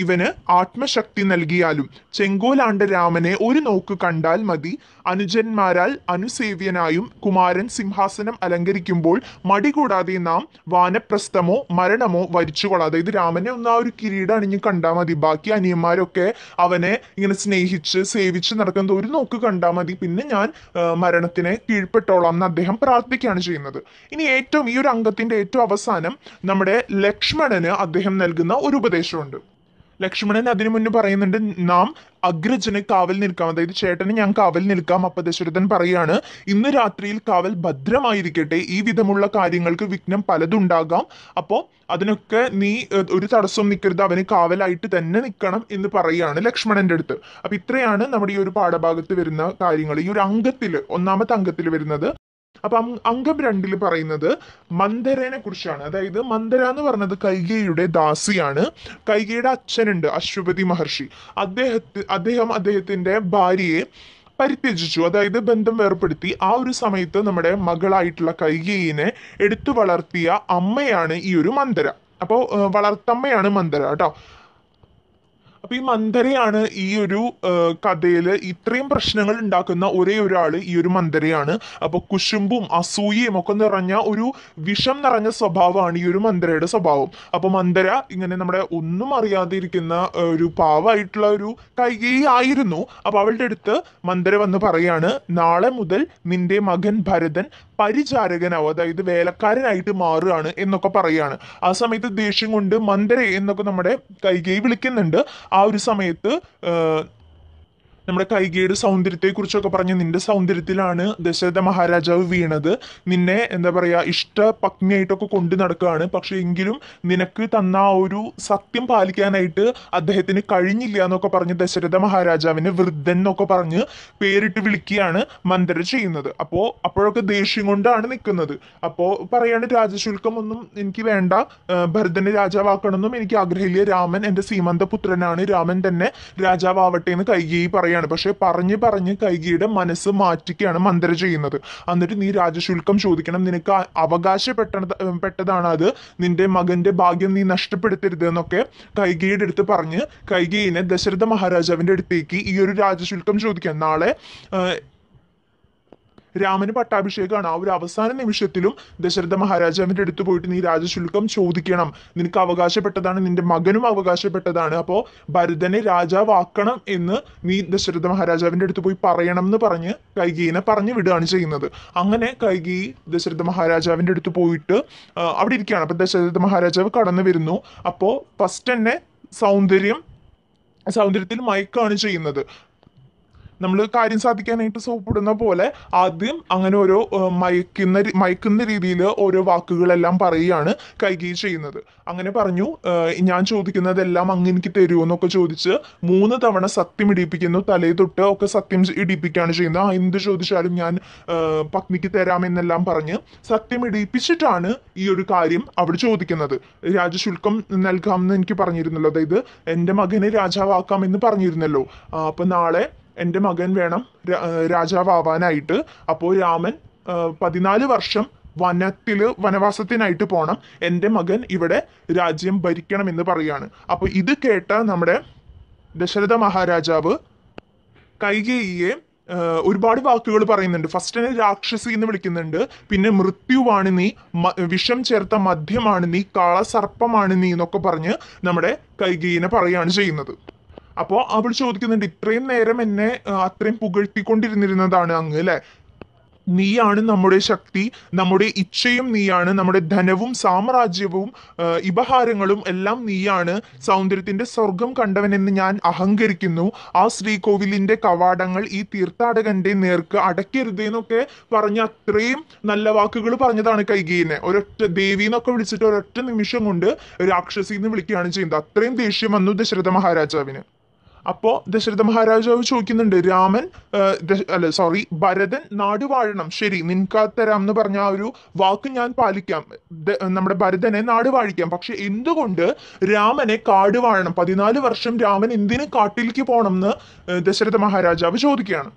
ഇവന് ആത്മശക്തി നൽകിയാലും ചെങ്കോലാണ്ട രാമനെ ഒരു നോക്ക് കണ്ടാൽ മതി അനുജന്മാരാൽ അനുസേവ്യനായും കുമാരൻ സിംഹാസനം അലങ്കരിക്കുമ്പോൾ മടി കൂടാതെ നാം വാനപ്രസ്ഥമോ മരണമോ വരിച്ചുകൊള്ളാം അതായത് രാമനെ ഒന്ന് ആ ഒരു കിരീടം അണിഞ്ഞ് കണ്ടാൽ മതി ബാക്കി അനിയന്മാരൊക്കെ അവനെ ഇങ്ങനെ സ്നേഹിച്ച് സേവിച്ച് നടക്കുന്നത് ഒരു നോക്ക് കണ്ടാൽ മതി പിന്നെ ഞാൻ മരണത്തിനെ കീഴ്പ്പെട്ടോളാം എന്ന് അദ്ദേഹം പ്രാർത്ഥിക്കുകയാണ് ചെയ്യുന്നത് ഇനി ഏറ്റവും ഈ ഒരു അംഗത്തിന്റെ ഏറ്റവും അവസാനം നമ്മുടെ ലക്ഷ്മണന് അദ്ദേഹം നൽകുന്ന ഒരു ഉപദേശമുണ്ട് ലക്ഷ്മണൻ അതിനു മുന്നേ പറയുന്നുണ്ട് നാം അഗ്രജന് കാവൽ നിൽക്കാം അതായത് ചേട്ടന് ഞാൻ കാവൽ നിൽക്കാം അപ്പൊ ദശരഥൻ പറയാണ് ഇന്ന് രാത്രിയിൽ കാവൽ ഭദ്രമായിരിക്കട്ടെ ഈ വിധമുള്ള കാര്യങ്ങൾക്ക് വിഘ്നം പലതുണ്ടാകാം അപ്പോൾ അതിനൊക്കെ നീ ഒരു തടസ്സം നിൽക്കരുത് അവന് കാവലായിട്ട് തന്നെ നിൽക്കണം എന്ന് പറയാണ് ലക്ഷ്മണന്റെ അടുത്ത് അപ്പൊ ഇത്രയാണ് നമ്മുടെ ഈ ഒരു പാഠഭാഗത്ത് വരുന്ന കാര്യങ്ങൾ ഈ ഒരു അംഗത്തിൽ ഒന്നാമത്തെ അംഗത്തിൽ വരുന്നത് അപ്പം അംഗം രണ്ടിൽ പറയുന്നത് മന്ദരനെ കുറിച്ചാണ് അതായത് മന്ദര എന്ന് പറഞ്ഞത് കൈകയുടെ ദാസിയാണ് കൈകയുടെ അച്ഛനുണ്ട് അശ്വപതി മഹർഷി അദ്ദേഹത്തെ അദ്ദേഹം അദ്ദേഹത്തിന്റെ ഭാര്യയെ പരിത്യജിച്ചു അതായത് ബന്ധം വേർപ്പെടുത്തി ആ ഒരു സമയത്ത് നമ്മുടെ മകളായിട്ടുള്ള കൈകേയിനെ എടുത്തു വളർത്തിയ അമ്മയാണ് ഈ ഒരു മന്ദര അപ്പോൾ വളർത്തമ്മയാണ് മന്ദര കേട്ടോ അപ്പൊ ഈ മന്ദരയാണ് ഈ ഒരു കഥയിൽ ഇത്രയും പ്രശ്നങ്ങൾ ഉണ്ടാക്കുന്ന ഒരേ ഒരാള് ഈ ഒരു മന്ദരയാണ് അപ്പൊ കുശുമ്പും അസൂയയും ഒക്കെ നിറഞ്ഞ ഒരു വിഷം നിറഞ്ഞ സ്വഭാവമാണ് ഈ ഒരു മന്ദരയുടെ സ്വഭാവം അപ്പൊ മന്ദര ഇങ്ങനെ നമ്മുടെ ഒന്നും അറിയാതെ ഇരിക്കുന്ന ഒരു പാവായിട്ടുള്ള ഒരു കൈകേയി ആയിരുന്നു അപ്പൊ അവളുടെ അടുത്ത് മന്ദര വന്ന് പറയാണ് നാളെ മുതൽ നിന്റെ മകൻ ഭരതൻ പരിചാരകനാവും അതായത് വേലക്കാരനായിട്ട് മാറുകയാണ് എന്നൊക്കെ പറയാണ് ആ സമയത്ത് ദേഷ്യം കൊണ്ട് മന്ദര എന്നൊക്കെ നമ്മുടെ കൈകേയി വിളിക്കുന്നുണ്ട് ആ ഒരു സമയത്ത് നമ്മുടെ സൗന്ദര്യത്തെ സൗന്ദര്യത്തെക്കുറിച്ചൊക്കെ പറഞ്ഞ് നിന്റെ സൗന്ദര്യത്തിലാണ് ദശരഥ മഹാരാജാവ് വീണത് നിന്നെ എന്താ പറയാ ഇഷ്ട പത്നിയായിട്ടൊക്കെ കൊണ്ടു നടക്കുകയാണ് പക്ഷെ എങ്കിലും നിനക്ക് തന്ന ആ ഒരു സത്യം പാലിക്കാനായിട്ട് അദ്ദേഹത്തിന് കഴിഞ്ഞില്ല എന്നൊക്കെ പറഞ്ഞ് ദശരഥ മഹാരാജാവിനെ വൃദ്ധൻ എന്നൊക്കെ പറഞ്ഞ് പേരിട്ട് വിളിക്കുകയാണ് മന്ദര ചെയ്യുന്നത് അപ്പോൾ അപ്പോഴൊക്കെ ദേഷ്യം കൊണ്ടാണ് നിൽക്കുന്നത് അപ്പോൾ പറയാണ് രാജശുൽക്കം ഒന്നും എനിക്ക് വേണ്ട ഭരതനെ രാജാവാക്കണമെന്നും എനിക്ക് ആഗ്രഹമില്ല രാമൻ എൻ്റെ സീമന്ത പുത്രനാണ് രാമൻ തന്നെ രാജാവാവട്ടെ എന്ന് കൈകേയി പറയാം ശരിയാണ് പക്ഷെ പറഞ്ഞ് പറഞ്ഞ് കൈകിയുടെ മനസ്സ് മാറ്റിക്കുകയാണ് മന്ദര ചെയ്യുന്നത് എന്നിട്ട് നീ രാജശുൽക്കം ചോദിക്കണം നിനക്ക് അവകാശപ്പെട്ടത് പെട്ടതാണ് അത് നിന്റെ മകന്റെ ഭാഗ്യം നീ നഷ്ടപ്പെടുത്തരുത് എന്നൊക്കെ കൈകിയുടെ അടുത്ത് പറഞ്ഞ് കൈകിയെ ദശരഥ മഹാരാജാവിന്റെ അടുത്തേക്ക് ഈ ഒരു രാജശുൽക്കം ചോദിക്കാം നാളെ രാമന് പട്ടാഭിഷേകമാണ് ആ ഒരു അവസാന നിമിഷത്തിലും ദശരഥ മഹാരാജാവിന്റെ അടുത്ത് പോയിട്ട് നീ രാജശുൽക്കം ചോദിക്കണം നിനക്ക് അവകാശപ്പെട്ടതാണ് നിന്റെ മകനും അവകാശപ്പെട്ടതാണ് അപ്പോൾ ഭരതനെ രാജാവാക്കണം എന്ന് നീ ദശരഥ മഹാരാജാവിന്റെ അടുത്ത് പോയി പറയണം എന്ന് പറഞ്ഞ് കൈകീനെ പറഞ്ഞു വിടുകയാണ് ചെയ്യുന്നത് അങ്ങനെ കൈകി ദശരഥ മഹാരാജാവിന്റെ അടുത്ത് പോയിട്ട് അവിടെ ഇരിക്കുകയാണ് അപ്പോൾ ദശരഥ മഹാരാജാവ് കടന്നു വരുന്നു അപ്പോൾ ഫസ്റ്റ് തന്നെ സൗന്ദര്യം സൗന്ദര്യത്തിൽ മയക്കാണ് ചെയ്യുന്നത് നമ്മൾ കാര്യം സാധിക്കാനായിട്ട് സോപ്പിടുന്ന പോലെ ആദ്യം അങ്ങനെ ഓരോ മയക്കുന്ന മയക്കുന്ന രീതിയിൽ ഓരോ വാക്കുകളെല്ലാം പറയുകയാണ് കൈകി ചെയ്യുന്നത് അങ്ങനെ പറഞ്ഞു ഞാൻ ചോദിക്കുന്നതെല്ലാം അങ്ങ് എനിക്ക് തരുമോ എന്നൊക്കെ ചോദിച്ച് മൂന്ന് തവണ സത്യം ഇടിപ്പിക്കുന്നു തലേ തൊട്ട് ഒക്കെ സത്യം ഇടിപ്പിക്കുകയാണ് ചെയ്യുന്നത് ആ എന്ത് ചോദിച്ചാലും ഞാൻ പത്നിക്ക് തരാമെന്നെല്ലാം പറഞ്ഞ് സത്യം ഇടിപ്പിച്ചിട്ടാണ് ഈ ഒരു കാര്യം അവിടെ ചോദിക്കുന്നത് രാജശുൽക്കം നൽകാമെന്ന് എനിക്ക് പറഞ്ഞിരുന്നല്ലോ അതായത് എൻ്റെ മകനെ രാജാവാക്കാമെന്ന് പറഞ്ഞിരുന്നല്ലോ അപ്പം നാളെ എൻ്റെ മകൻ വേണം രാജാവാവാനായിട്ട് അപ്പോൾ രാമൻ പതിനാല് വർഷം വനത്തിൽ വനവാസത്തിനായിട്ട് പോണം എൻ്റെ മകൻ ഇവിടെ രാജ്യം ഭരിക്കണം എന്ന് പറയുകയാണ് അപ്പോൾ ഇത് കേട്ട നമ്മുടെ ദശരഥ മഹാരാജാവ് കൈകേയിയെ ഒരുപാട് വാക്കുകൾ പറയുന്നുണ്ട് ഫസ്റ്റിനെ രാക്ഷസി എന്ന് വിളിക്കുന്നുണ്ട് പിന്നെ മൃത്യുവാണ് നീ വിഷം ചേർത്ത മദ്യമാണ് നീ കാളസർപ്പമാണ് നീ എന്നൊക്കെ പറഞ്ഞ് നമ്മുടെ കൈകേയിനെ പറയുകയാണ് ചെയ്യുന്നത് അപ്പോൾ അവൾ ചോദിക്കുന്നുണ്ട് ഇത്രയും നേരം എന്നെ അത്രയും പുകഴ്ത്തിക്കൊണ്ടിരുന്നിരുന്നതാണ് അങ്ങ് അല്ലേ നീയാണ് നമ്മുടെ ശക്തി നമ്മുടെ ഇച്ഛയും നീയാണ് നമ്മുടെ ധനവും സാമ്രാജ്യവും ഇപഹാരങ്ങളും എല്ലാം നീയാണ് സൗന്ദര്യത്തിന്റെ സ്വർഗം കണ്ടവനെന്ന് ഞാൻ അഹങ്കരിക്കുന്നു ആ ശ്രീകോവിലിന്റെ കവാടങ്ങൾ ഈ തീർത്ഥാടകന്റെ നേർക്ക് അടയ്ക്കരുത് എന്നൊക്കെ പറഞ്ഞ അത്രയും നല്ല വാക്കുകൾ പറഞ്ഞതാണ് കൈകീനെ ഒരൊറ്റ ദേവി എന്നൊക്കെ വിളിച്ചിട്ട് ഒരൊറ്റ നിമിഷം കൊണ്ട് രാക്ഷസിന്ന് വിളിക്കുകയാണ് ചെയ്യുന്നത് അത്രയും ദേഷ്യം വന്നു ദശരഥ മഹാരാജാവിന് അപ്പോൾ ദശരഥ മഹാരാജാവ് ചോദിക്കുന്നുണ്ട് രാമൻ അല്ല സോറി ഭരതൻ നാട് വാഴണം ശരി നിൻകാത്തരാം എന്ന് പറഞ്ഞ ആ ഒരു വാക്ക് ഞാൻ പാലിക്കാം നമ്മുടെ ഭരതനെ നാട് വാഴിക്കാം പക്ഷെ എന്തുകൊണ്ട് രാമനെ കാട് വാഴണം പതിനാല് വർഷം രാമൻ എന്തിന് കാട്ടിലേക്ക് പോകണം എന്ന് ദശരഥ മഹാരാജാവ് ചോദിക്കുകയാണ്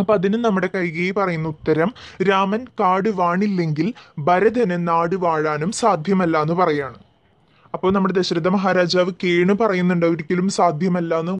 അപ്പം അതിന് നമ്മുടെ കൈകി പറയുന്ന ഉത്തരം രാമൻ കാട് വാണില്ലെങ്കിൽ ഭരതന് നാട് വാഴാനും സാധ്യമല്ല എന്ന് പറയാണ് അപ്പോൾ നമ്മുടെ ദശരഥ മഹാരാജാവ് കേണ് പറയുന്നുണ്ട് ഒരിക്കലും സാധ്യമല്ല എന്ന്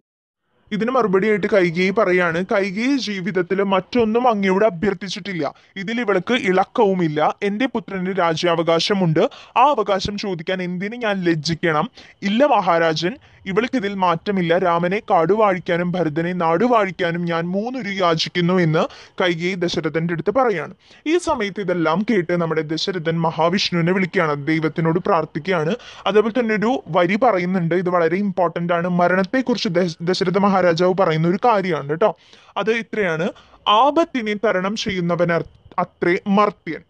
ഇതിന് മറുപടിയായിട്ട് കൈകേയി പറയാണ് കൈകേയി ജീവിതത്തിൽ മറ്റൊന്നും അങ്ങയോട് അഭ്യർത്ഥിച്ചിട്ടില്ല ഇതിൽ ഇവൾക്ക് ഇളക്കവുമില്ല എൻ്റെ പുത്രന് രാജ്യാവകാശമുണ്ട് ആ അവകാശം ചോദിക്കാൻ എന്തിന് ഞാൻ ലജ്ജിക്കണം ഇല്ല മഹാരാജൻ ഇവൾക്കിതിൽ മാറ്റമില്ല രാമനെ കാടുവാഴിക്കാനും ഭരതനെ നാടുവാഴിക്കാനും ഞാൻ മൂന്നുരു യാചിക്കുന്നു എന്ന് കൈകേയി ദശരഥന്റെ അടുത്ത് പറയാണ് ഈ സമയത്ത് ഇതെല്ലാം കേട്ട് നമ്മുടെ ദശരഥൻ മഹാവിഷ്ണുവിനെ വിളിക്കുകയാണ് ദൈവത്തിനോട് പ്രാർത്ഥിക്കുകയാണ് അതേപോലെ തന്നെ ഒരു വരി പറയുന്നുണ്ട് ഇത് വളരെ ഇമ്പോർട്ടൻ്റ് ആണ് മരണത്തെക്കുറിച്ച് ദശരഥ മഹാരാജാവ് പറയുന്ന ഒരു കാര്യമാണ് കേട്ടോ അത് ഇത്രയാണ് ആപത്തിനെ തരണം ചെയ്യുന്നവൻ അത്രേ മർത്യൻ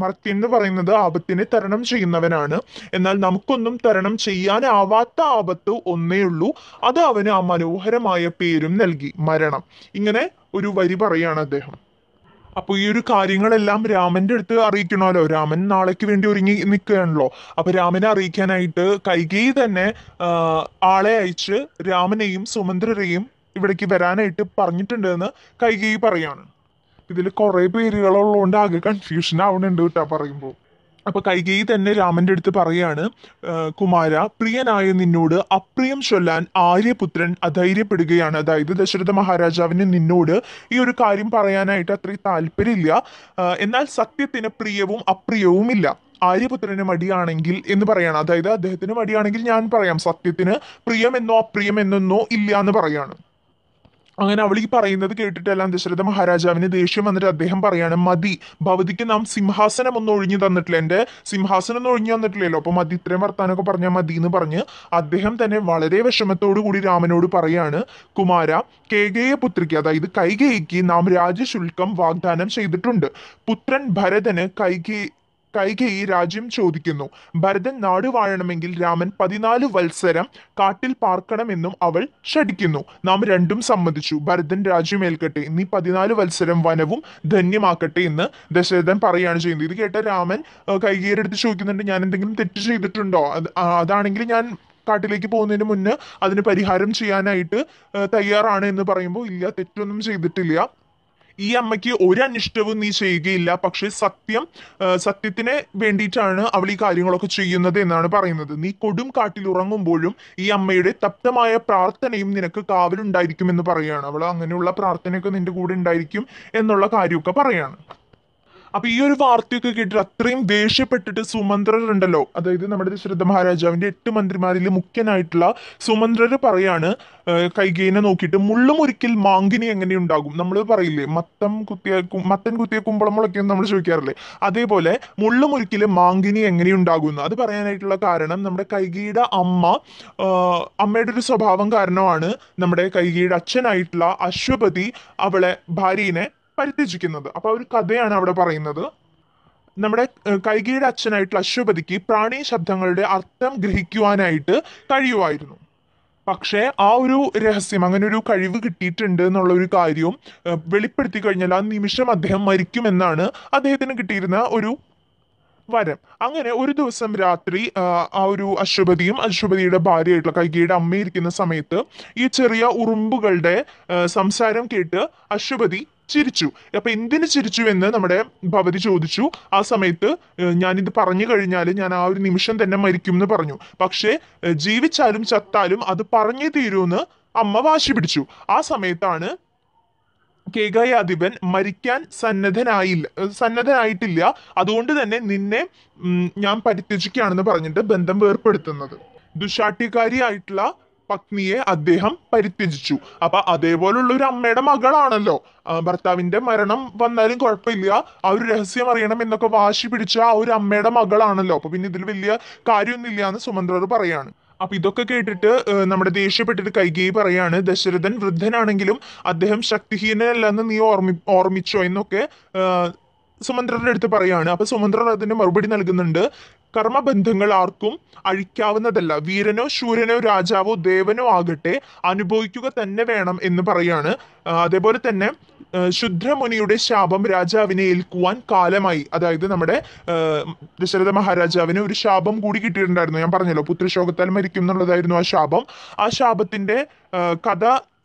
മർത്തി എന്ന് പറയുന്നത് ആപത്തിനെ തരണം ചെയ്യുന്നവനാണ് എന്നാൽ നമുക്കൊന്നും തരണം ചെയ്യാനാവാത്ത ആപത്ത് ഒന്നേ ഉള്ളൂ അത് അവന് ആ മനോഹരമായ പേരും നൽകി മരണം ഇങ്ങനെ ഒരു വരി പറയാണ് അദ്ദേഹം അപ്പോൾ ഈ ഒരു കാര്യങ്ങളെല്ലാം രാമന്റെ അടുത്ത് അറിയിക്കണമല്ലോ രാമൻ നാളേക്ക് വേണ്ടി ഒരുങ്ങി നിൽക്കുകയാണല്ലോ അപ്പോൾ രാമനെ അറിയിക്കാനായിട്ട് കൈകേയി തന്നെ ആളെ അയച്ച് രാമനെയും സുമന്ദ്രരെയും ഇവിടേക്ക് വരാനായിട്ട് പറഞ്ഞിട്ടുണ്ടെന്ന് കൈകേയി പറയാണ് ഇതിൽ കുറേ പേരുകളുള്ളതുകൊണ്ട് ആകെ കൺഫ്യൂഷൻ ആവണുണ്ട് കേട്ടാ പറയുമ്പോൾ അപ്പൊ കൈകേയി തന്നെ രാമന്റെ അടുത്ത് പറയാണ് കുമാര പ്രിയനായ നിന്നോട് അപ്രിയം ചൊല്ലാൻ ആര്യപുത്രൻ അധൈര്യപ്പെടുകയാണ് അതായത് ദശരഥ മഹാരാജാവിന് നിന്നോട് ഈ ഒരു കാര്യം പറയാനായിട്ട് അത്രയും താല്പര്യമില്ല എന്നാൽ സത്യത്തിന് പ്രിയവും അപ്രിയവുമില്ല ആര്യപുത്രന് മടിയാണെങ്കിൽ എന്ന് പറയാണ് അതായത് അദ്ദേഹത്തിന് മടിയാണെങ്കിൽ ഞാൻ പറയാം സത്യത്തിന് പ്രിയമെന്നോ അപ്രിയമെന്നോ ഇല്ല എന്ന് പറയാണ് അങ്ങനെ അവൾ ഈ പറയുന്നത് കേട്ടിട്ടല്ല ദശരഥ മഹാരാജാവിന് ദേഷ്യം വന്നിട്ട് അദ്ദേഹം പറയാണ് മതി ഭവതിക്ക് നാം സിംഹാസനം ഒന്നും ഒഴിഞ്ഞു തന്നിട്ടില്ല എൻ്റെ സിംഹാസനം ഒന്നും ഒഴിഞ്ഞു തന്നിട്ടില്ലല്ലോ അപ്പം മതി ഇത്രയും വർത്താനൊക്കെ പറഞ്ഞാൽ മതി എന്ന് പറഞ്ഞ് അദ്ദേഹം തന്നെ വളരെ വിഷമത്തോടു കൂടി രാമനോട് പറയാണ് കുമാര കേകയെ പുത്രിക്ക് അതായത് കൈകേയ്ക്ക് നാം രാജശുൽക്കം വാഗ്ദാനം ചെയ്തിട്ടുണ്ട് പുത്രൻ ഭരതന് കൈകേ കൈകേയി രാജ്യം ചോദിക്കുന്നു ഭരതൻ വാഴണമെങ്കിൽ രാമൻ പതിനാല് വത്സരം കാട്ടിൽ പാർക്കണമെന്നും അവൾ ഷടിക്കുന്നു നാം രണ്ടും സമ്മതിച്ചു ഭരതൻ രാജ്യമേൽക്കട്ടെ നീ പതിനാല് വത്സരം വനവും ധന്യമാക്കട്ടെ എന്ന് ദശരഥൻ പറയുകയാണ് ചെയ്യുന്നത് ഇത് കേട്ട രാമൻ കൈകേയിയുടെ അടുത്ത് ചോദിക്കുന്നുണ്ട് ഞാൻ എന്തെങ്കിലും തെറ്റ് ചെയ്തിട്ടുണ്ടോ അതാണെങ്കിൽ ഞാൻ കാട്ടിലേക്ക് പോകുന്നതിന് മുന്നേ അതിന് പരിഹാരം ചെയ്യാനായിട്ട് തയ്യാറാണ് എന്ന് പറയുമ്പോൾ ഇല്ല തെറ്റൊന്നും ചെയ്തിട്ടില്ല ഈ അമ്മയ്ക്ക് ഒരു അനിഷ്ടവും നീ ചെയ്യുകയില്ല പക്ഷേ സത്യം സത്യത്തിന് വേണ്ടിയിട്ടാണ് അവൾ ഈ കാര്യങ്ങളൊക്കെ ചെയ്യുന്നത് എന്നാണ് പറയുന്നത് നീ കൊടും കാട്ടിൽ ഉറങ്ങുമ്പോഴും ഈ അമ്മയുടെ തപ്തമായ പ്രാർത്ഥനയും നിനക്ക് കാവലുണ്ടായിരിക്കും എന്ന് പറയുകയാണ് അവൾ അങ്ങനെയുള്ള പ്രാർത്ഥനയൊക്കെ നിന്റെ കൂടെ ഉണ്ടായിരിക്കും എന്നുള്ള കാര്യമൊക്കെ പറയാണ് അപ്പൊ ഈ ഒരു വാർത്തയൊക്കെ കേട്ടിട്ട് അത്രയും ദേഷ്യപ്പെട്ടിട്ട് സുമന്ത്രർ ഉണ്ടല്ലോ അതായത് നമ്മുടെ ശ്രദ്ധ മഹാരാജാവിന്റെ എട്ട് മന്ത്രിമാരിൽ മുഖ്യനായിട്ടുള്ള സുമന്ത്രർ പറയാണ് കൈകേനെ നോക്കിയിട്ട് മുള്ളും ഒരിക്കൽ മാങ്കിനി എങ്ങനെ ഉണ്ടാകും നമ്മൾ പറയില്ലേ മത്തം കുത്തിയ മത്തൻ കുത്തിയ കുമ്പളം മുളയ്ക്കും നമ്മൾ ചോദിക്കാറില്ലേ അതേപോലെ മുള്ളും ഒരിക്കൽ മാങ്കിനി എങ്ങനെ ഉണ്ടാകുന്നു അത് പറയാനായിട്ടുള്ള കാരണം നമ്മുടെ കൈകിയുടെ അമ്മ അമ്മയുടെ ഒരു സ്വഭാവം കാരണമാണ് നമ്മുടെ കൈകിയുടെ അച്ഛനായിട്ടുള്ള അശ്വപതി അവളെ ഭാര്യനെ പരിത്യജിക്കുന്നത് അപ്പോൾ ഒരു കഥയാണ് അവിടെ പറയുന്നത് നമ്മുടെ കൈകിയുടെ അച്ഛനായിട്ടുള്ള അശ്വപതിക്ക് പ്രാണി ശബ്ദങ്ങളുടെ അർത്ഥം ഗ്രഹിക്കുവാനായിട്ട് കഴിയുമായിരുന്നു പക്ഷേ ആ ഒരു രഹസ്യം അങ്ങനെ ഒരു കഴിവ് കിട്ടിയിട്ടുണ്ട് എന്നുള്ള ഒരു കാര്യവും വെളിപ്പെടുത്തി കഴിഞ്ഞാൽ ആ നിമിഷം അദ്ദേഹം മരിക്കുമെന്നാണ് അദ്ദേഹത്തിന് കിട്ടിയിരുന്ന ഒരു വരം അങ്ങനെ ഒരു ദിവസം രാത്രി ആ ഒരു അശ്വപതിയും അശ്വപതിയുടെ ഭാര്യയായിട്ടുള്ള കൈകിയുടെ അമ്മയിരിക്കുന്ന സമയത്ത് ഈ ചെറിയ ഉറുമ്പുകളുടെ സംസാരം കേട്ട് അശ്വപതി ചിരിച്ചു അപ്പൊ എന്തിന് ചിരിച്ചു എന്ന് നമ്മുടെ ഭവതി ചോദിച്ചു ആ സമയത്ത് ഞാനിത് പറഞ്ഞു കഴിഞ്ഞാൽ ഞാൻ ആ ഒരു നിമിഷം തന്നെ മരിക്കും എന്ന് പറഞ്ഞു പക്ഷേ ജീവിച്ചാലും ചത്താലും അത് പറഞ്ഞേ തീരുമെന്ന് അമ്മ വാശി പിടിച്ചു ആ സമയത്താണ് കേകായാധിപൻ മരിക്കാൻ സന്നദ്ധനായില്ല സന്നദ്ധനായിട്ടില്ല അതുകൊണ്ട് തന്നെ നിന്നെ ഞാൻ പരിത്യജിക്കുകയാണെന്ന് പറഞ്ഞിട്ട് ബന്ധം വേർപ്പെടുത്തുന്നത് ആയിട്ടുള്ള പത്നിയെ അദ്ദേഹം പരിത്യജിച്ചു അപ്പൊ അതേപോലുള്ള ഒരു അമ്മയുടെ മകളാണല്ലോ ഭർത്താവിന്റെ മരണം വന്നാലും കുഴപ്പമില്ല ആ ഒരു രഹസ്യം അറിയണം എന്നൊക്കെ വാശി പിടിച്ച ആ ഒരു അമ്മയുടെ മകളാണല്ലോ അപ്പൊ പിന്നെ ഇതിൽ വലിയ കാര്യമൊന്നുമില്ല എന്ന് സുമന്ത്രർ പറയാണ് അപ്പൊ ഇതൊക്കെ കേട്ടിട്ട് നമ്മുടെ ദേഷ്യപ്പെട്ടിട്ട് കൈകേയി പറയാണ് ദശരഥൻ വൃദ്ധനാണെങ്കിലും അദ്ദേഹം ശക്തിഹീനനല്ലെന്ന് നീ ഓർമ്മി ഓർമ്മിച്ചോ എന്നൊക്കെ സുമന്ത്രരുടെ അടുത്ത് പറയാണ് അപ്പൊ സുമന്ത്രർ അതിന് മറുപടി നൽകുന്നുണ്ട് കർമ്മബന്ധങ്ങൾ ആർക്കും അഴിക്കാവുന്നതല്ല വീരനോ ശൂരനോ രാജാവോ ദേവനോ ആകട്ടെ അനുഭവിക്കുക തന്നെ വേണം എന്ന് പറയാണ് അതേപോലെ തന്നെ ശുദ്രമുനിയുടെ ശാപം രാജാവിനെ ഏൽക്കുവാൻ കാലമായി അതായത് നമ്മുടെ ദശരഥ മഹാരാജാവിന് ഒരു ശാപം കൂടി കിട്ടിയിട്ടുണ്ടായിരുന്നു ഞാൻ പറഞ്ഞല്ലോ പുത്രശോകത്താൽ മരിക്കും എന്നുള്ളതായിരുന്നു ആ ശാപം ആ ശാപത്തിന്റെ കഥ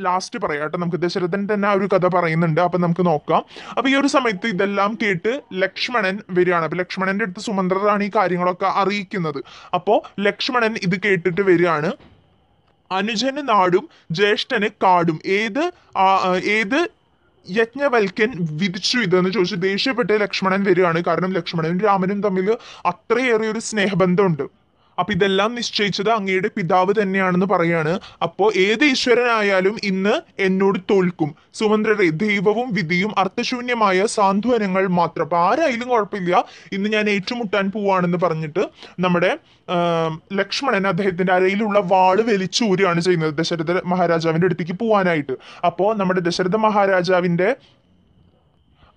ലാസ്റ്റ് കേട്ടോ നമുക്ക് ദശരഥൻ തന്നെ ആ ഒരു കഥ പറയുന്നുണ്ട് അപ്പൊ നമുക്ക് നോക്കാം അപ്പൊ ഈ ഒരു സമയത്ത് ഇതെല്ലാം കേട്ട് ലക്ഷ്മണൻ വരികയാണ് അപ്പൊ ലക്ഷ്മണന്റെ അടുത്ത് സുമന്ത്രരാണ് ഈ കാര്യങ്ങളൊക്കെ അറിയിക്കുന്നത് അപ്പോൾ ലക്ഷ്മണൻ ഇത് കേട്ടിട്ട് വരികയാണ് അനുജന് നാടും ജ്യേഷ്ഠന് കാടും ഏത് ഏത് യജ്ഞവൽക്കൻ വിധിച്ചു ഇതെന്ന് ചോദിച്ചു ദേഷ്യപ്പെട്ട് ലക്ഷ്മണൻ വരികയാണ് കാരണം ലക്ഷ്മണനും രാമനും തമ്മിൽ അത്രയേറെ ഒരു സ്നേഹബന്ധമുണ്ട് അപ്പൊ ഇതെല്ലാം നിശ്ചയിച്ചത് അങ്ങയുടെ പിതാവ് തന്നെയാണെന്ന് പറയാണ് അപ്പോ ഏത് ഈശ്വരനായാലും ഇന്ന് എന്നോട് തോൽക്കും സുമന്ത്രരെ ദൈവവും വിധിയും അർത്ഥശൂന്യമായ സാന്ത്വനങ്ങൾ മാത്രം അപ്പൊ ആരായാലും കുഴപ്പമില്ല ഇന്ന് ഞാൻ ഏറ്റുമുട്ടാൻ പോവാണെന്ന് പറഞ്ഞിട്ട് നമ്മുടെ ലക്ഷ്മണൻ അദ്ദേഹത്തിന്റെ അരയിലുള്ള വാള് വലിച്ചൂരുകയാണ് ചെയ്യുന്നത് ദശരഥ മഹാരാജാവിന്റെ അടുത്തേക്ക് പോവാനായിട്ട് അപ്പോ നമ്മുടെ ദശരഥ മഹാരാജാവിന്റെ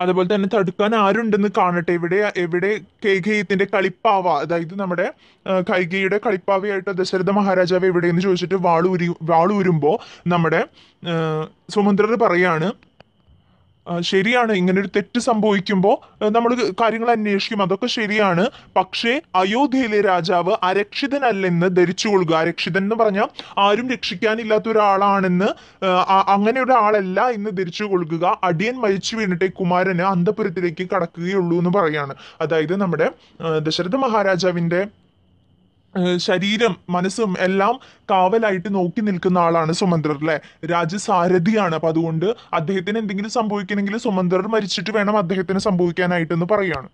അതുപോലെ തന്നെ തടുക്കാൻ ആരുണ്ടെന്ന് കാണട്ടെ ഇവിടെ എവിടെ കൈകേയത്തിന്റെ കളിപ്പാവ അതായത് നമ്മുടെ കൈകേയുടെ കളിപ്പാവയായിട്ട് ദശരഥ മഹാരാജാവ് എവിടെയെന്ന് ചോദിച്ചിട്ട് വാളൂരി വാളൂരുമ്പോൾ നമ്മുടെ സുമന്ത്രർ പറയാണ് ശരിയാണ് ഇങ്ങനെ ഒരു തെറ്റ് സംഭവിക്കുമ്പോൾ നമ്മൾ കാര്യങ്ങൾ അന്വേഷിക്കും അതൊക്കെ ശരിയാണ് പക്ഷേ അയോധ്യയിലെ രാജാവ് അരക്ഷിതനല്ലെന്ന് കൊള്ളുക അരക്ഷിതൻ എന്ന് പറഞ്ഞാൽ ആരും രക്ഷിക്കാനില്ലാത്ത ഒരാളാണെന്ന് അങ്ങനെ ഒരാളല്ല എന്ന് ധരിച്ചു കൊള്ളുക അടിയൻ മരിച്ചു വീണിട്ടേ കുമാരന് അന്തപുരത്തിലേക്ക് കടക്കുകയുള്ളൂ എന്ന് പറയാണ് അതായത് നമ്മുടെ ദശരഥ മഹാരാജാവിൻ്റെ ശരീരം മനസ്സും എല്ലാം കാവലായിട്ട് നോക്കി നിൽക്കുന്ന ആളാണ് സുമന്ത്രർ അല്ലേ രാജസാരഥിയാണ് അപ്പൊ അതുകൊണ്ട് അദ്ദേഹത്തിന് എന്തെങ്കിലും സംഭവിക്കണമെങ്കിൽ സുമന്ത്രർ മരിച്ചിട്ട് വേണം അദ്ദേഹത്തിന് സംഭവിക്കാനായിട്ടെന്ന് പറയാണ്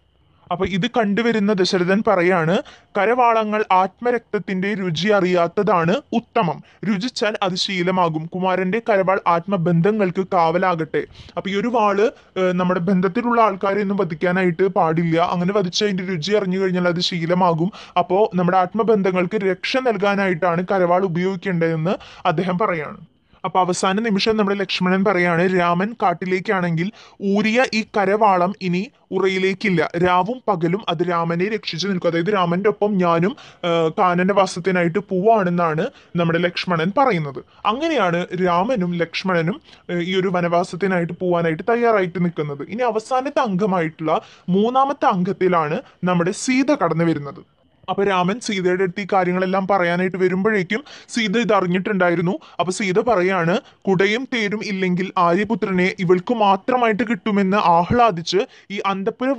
അപ്പൊ ഇത് കണ്ടുവരുന്ന ദശരഥൻ പറയാണ് കരവാളങ്ങൾ ആത്മരക്തത്തിന്റെ രുചി അറിയാത്തതാണ് ഉത്തമം രുചിച്ചാൽ അത് ശീലമാകും കുമാരന്റെ കരവാൾ ആത്മബന്ധങ്ങൾക്ക് കാവലാകട്ടെ അപ്പൊ ഈ ഒരു വാള് നമ്മുടെ ബന്ധത്തിലുള്ള ഒന്നും വധിക്കാനായിട്ട് പാടില്ല അങ്ങനെ വധിച്ച അതിന്റെ രുചി അറിഞ്ഞു കഴിഞ്ഞാൽ അത് ശീലമാകും അപ്പോൾ നമ്മുടെ ആത്മബന്ധങ്ങൾക്ക് രക്ഷ നൽകാനായിട്ടാണ് കരവാൾ ഉപയോഗിക്കേണ്ടതെന്ന് അദ്ദേഹം പറയാണ് അപ്പൊ അവസാന നിമിഷം നമ്മുടെ ലക്ഷ്മണൻ പറയാണ് രാമൻ കാട്ടിലേക്കാണെങ്കിൽ ഊരിയ ഈ കരവാളം ഇനി ഉറയിലേക്കില്ല രാവും പകലും അത് രാമനെ രക്ഷിച്ചു നിൽക്കും അതായത് രാമന്റെ ഒപ്പം ഞാനും കാനനവാസത്തിനായിട്ട് പോവാണെന്നാണ് നമ്മുടെ ലക്ഷ്മണൻ പറയുന്നത് അങ്ങനെയാണ് രാമനും ലക്ഷ്മണനും ഈ ഒരു വനവാസത്തിനായിട്ട് പോവാനായിട്ട് തയ്യാറായിട്ട് നിൽക്കുന്നത് ഇനി അവസാനത്തെ അംഗമായിട്ടുള്ള മൂന്നാമത്തെ അംഗത്തിലാണ് നമ്മുടെ സീത കടന്നു വരുന്നത് അപ്പോൾ രാമൻ സീതയുടെ അടുത്ത് ഈ കാര്യങ്ങളെല്ലാം പറയാനായിട്ട് വരുമ്പോഴേക്കും സീത ഇത് അറിഞ്ഞിട്ടുണ്ടായിരുന്നു അപ്പോൾ സീത പറയാണ് കുടയും തേരും ഇല്ലെങ്കിൽ ആര്യപുത്രനെ ഇവൾക്ക് മാത്രമായിട്ട് കിട്ടുമെന്ന് ആഹ്ലാദിച്ച് ഈ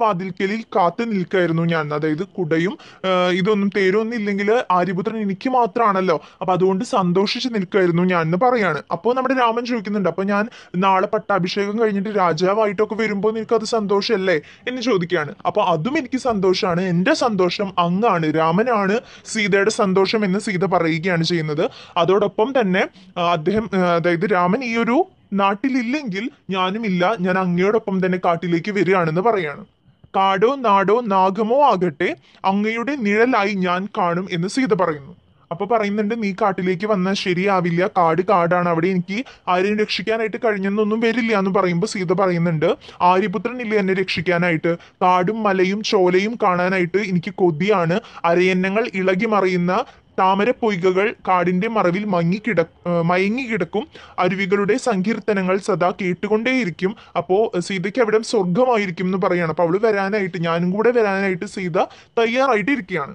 വാതിൽക്കലിൽ കാത്തു നിൽക്കായിരുന്നു ഞാൻ അതായത് കുടയും ഇതൊന്നും തേരും ഒന്നും ഇല്ലെങ്കിൽ ആര്യപുത്രൻ എനിക്ക് മാത്രമാണല്ലോ അപ്പോൾ അതുകൊണ്ട് സന്തോഷിച്ച് നിൽക്കായിരുന്നു ഞാൻ എന്ന് പറയാണ് അപ്പോൾ നമ്മുടെ രാമൻ ചോദിക്കുന്നുണ്ട് അപ്പോൾ ഞാൻ നാളെ പട്ടാഭിഷേകം കഴിഞ്ഞിട്ട് രാജാവായിട്ടൊക്കെ വരുമ്പോൾ അത് സന്തോഷമല്ലേ എന്ന് ചോദിക്കുകയാണ് അപ്പോൾ അതും എനിക്ക് സന്തോഷമാണ് എൻ്റെ സന്തോഷം അങ്ങാണ് ശ്രീരാമനാണ് സീതയുടെ സന്തോഷം എന്ന് സീത പറയുകയാണ് ചെയ്യുന്നത് അതോടൊപ്പം തന്നെ അദ്ദേഹം അതായത് രാമൻ ഈ ഒരു നാട്ടിലില്ലെങ്കിൽ ഞാനും ഇല്ല ഞാൻ അങ്ങയോടൊപ്പം തന്നെ കാട്ടിലേക്ക് വരികയാണെന്ന് പറയാണ് കാടോ നാടോ നാഗമോ ആകട്ടെ അങ്ങയുടെ നിഴലായി ഞാൻ കാണും എന്ന് സീത പറയുന്നു അപ്പൊ പറയുന്നുണ്ട് നീ കാട്ടിലേക്ക് വന്നാൽ ശരിയാവില്ല കാട് കാടാണ് അവിടെ എനിക്ക് ആരെയും രക്ഷിക്കാനായിട്ട് കഴിഞ്ഞെന്നൊന്നും വരില്ല എന്ന് പറയുമ്പോൾ സീത പറയുന്നുണ്ട് ആര്യപുത്രൻ ഇല്ല എന്നെ രക്ഷിക്കാനായിട്ട് കാടും മലയും ചോലയും കാണാനായിട്ട് എനിക്ക് കൊതിയാണ് അരയന്നങ്ങൾ ഇളകി മറിയുന്ന താമര പൊയ്കകൾ കാടിന്റെ മറവിൽ മങ്ങിക്കിട മയങ്ങിക്കിടക്കും അരുവികളുടെ സങ്കീർത്തനങ്ങൾ സദാ കേട്ടുകൊണ്ടേയിരിക്കും അപ്പോൾ സീതയ്ക്ക് അവിടെ സ്വർഗമായിരിക്കും എന്ന് പറയാണ് അപ്പോൾ അവൾ വരാനായിട്ട് ഞാനും കൂടെ വരാനായിട്ട് സീത തയ്യാറായിട്ടിരിക്കുകയാണ്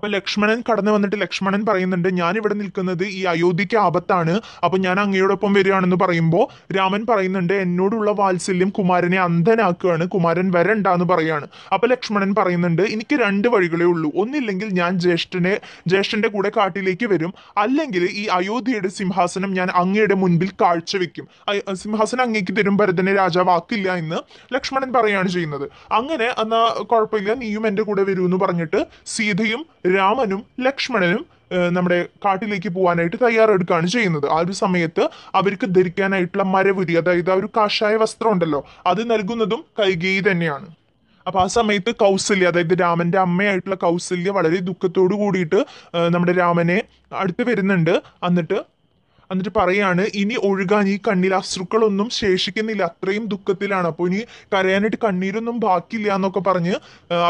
അപ്പൊ ലക്ഷ്മണൻ കടന്നു വന്നിട്ട് ലക്ഷ്മണൻ പറയുന്നുണ്ട് ഞാൻ ഇവിടെ നിൽക്കുന്നത് ഈ അയോധ്യയ്ക്ക് ആപത്താണ് അപ്പൊ ഞാൻ അങ്ങയോടൊപ്പം വരികയാണെന്ന് പറയുമ്പോൾ രാമൻ പറയുന്നുണ്ട് എന്നോടുള്ള വാത്സല്യം കുമാരനെ അന്ധനാക്കുകയാണ് കുമാരൻ വരണ്ടെന്ന് പറയാണ് അപ്പൊ ലക്ഷ്മണൻ പറയുന്നുണ്ട് എനിക്ക് രണ്ട് വഴികളേ ഉള്ളൂ ഒന്നില്ലെങ്കിൽ ഞാൻ ജ്യേഷ്ഠനെ ജ്യേഷ്ഠന്റെ കൂടെ കാട്ടിലേക്ക് വരും അല്ലെങ്കിൽ ഈ അയോധ്യയുടെ സിംഹാസനം ഞാൻ അങ്ങയുടെ മുൻപിൽ കാഴ്ചവെക്കും സിംഹാസനം അങ്ങേക്ക് തരും ഭരതനെ രാജാവാക്കില്ല എന്ന് ലക്ഷ്മണൻ പറയാണ് ചെയ്യുന്നത് അങ്ങനെ എന്നാ കുഴപ്പമില്ല നീയും എന്റെ കൂടെ വരൂ എന്ന് പറഞ്ഞിട്ട് സീതയും രാമനും ലക്ഷ്മണനും നമ്മുടെ കാട്ടിലേക്ക് പോകാനായിട്ട് തയ്യാറെടുക്കുകയാണ് ചെയ്യുന്നത് ആ ഒരു സമയത്ത് അവർക്ക് ധരിക്കാനായിട്ടുള്ള മരവുരി അതായത് ആ ഒരു കാഷായ വസ്ത്രം ഉണ്ടല്ലോ അത് നൽകുന്നതും കൈകേയി തന്നെയാണ് അപ്പൊ ആ സമയത്ത് കൗസല്യ അതായത് രാമന്റെ അമ്മയായിട്ടുള്ള കൗസല്യ വളരെ ദുഃഖത്തോടു കൂടിയിട്ട് നമ്മുടെ രാമനെ അടുത്ത് വരുന്നുണ്ട് എന്നിട്ട് എന്നിട്ട് പറയാണ് ഇനി ഒഴുകാൻ ഈ കണ്ണിൽ അശ്രുക്കളൊന്നും ശേഷിക്കുന്നില്ല അത്രയും ദുഃഖത്തിലാണ് അപ്പോൾ ഇനി കരയാനായിട്ട് കണ്ണീരൊന്നും ബാക്കിയില്ല എന്നൊക്കെ പറഞ്ഞ്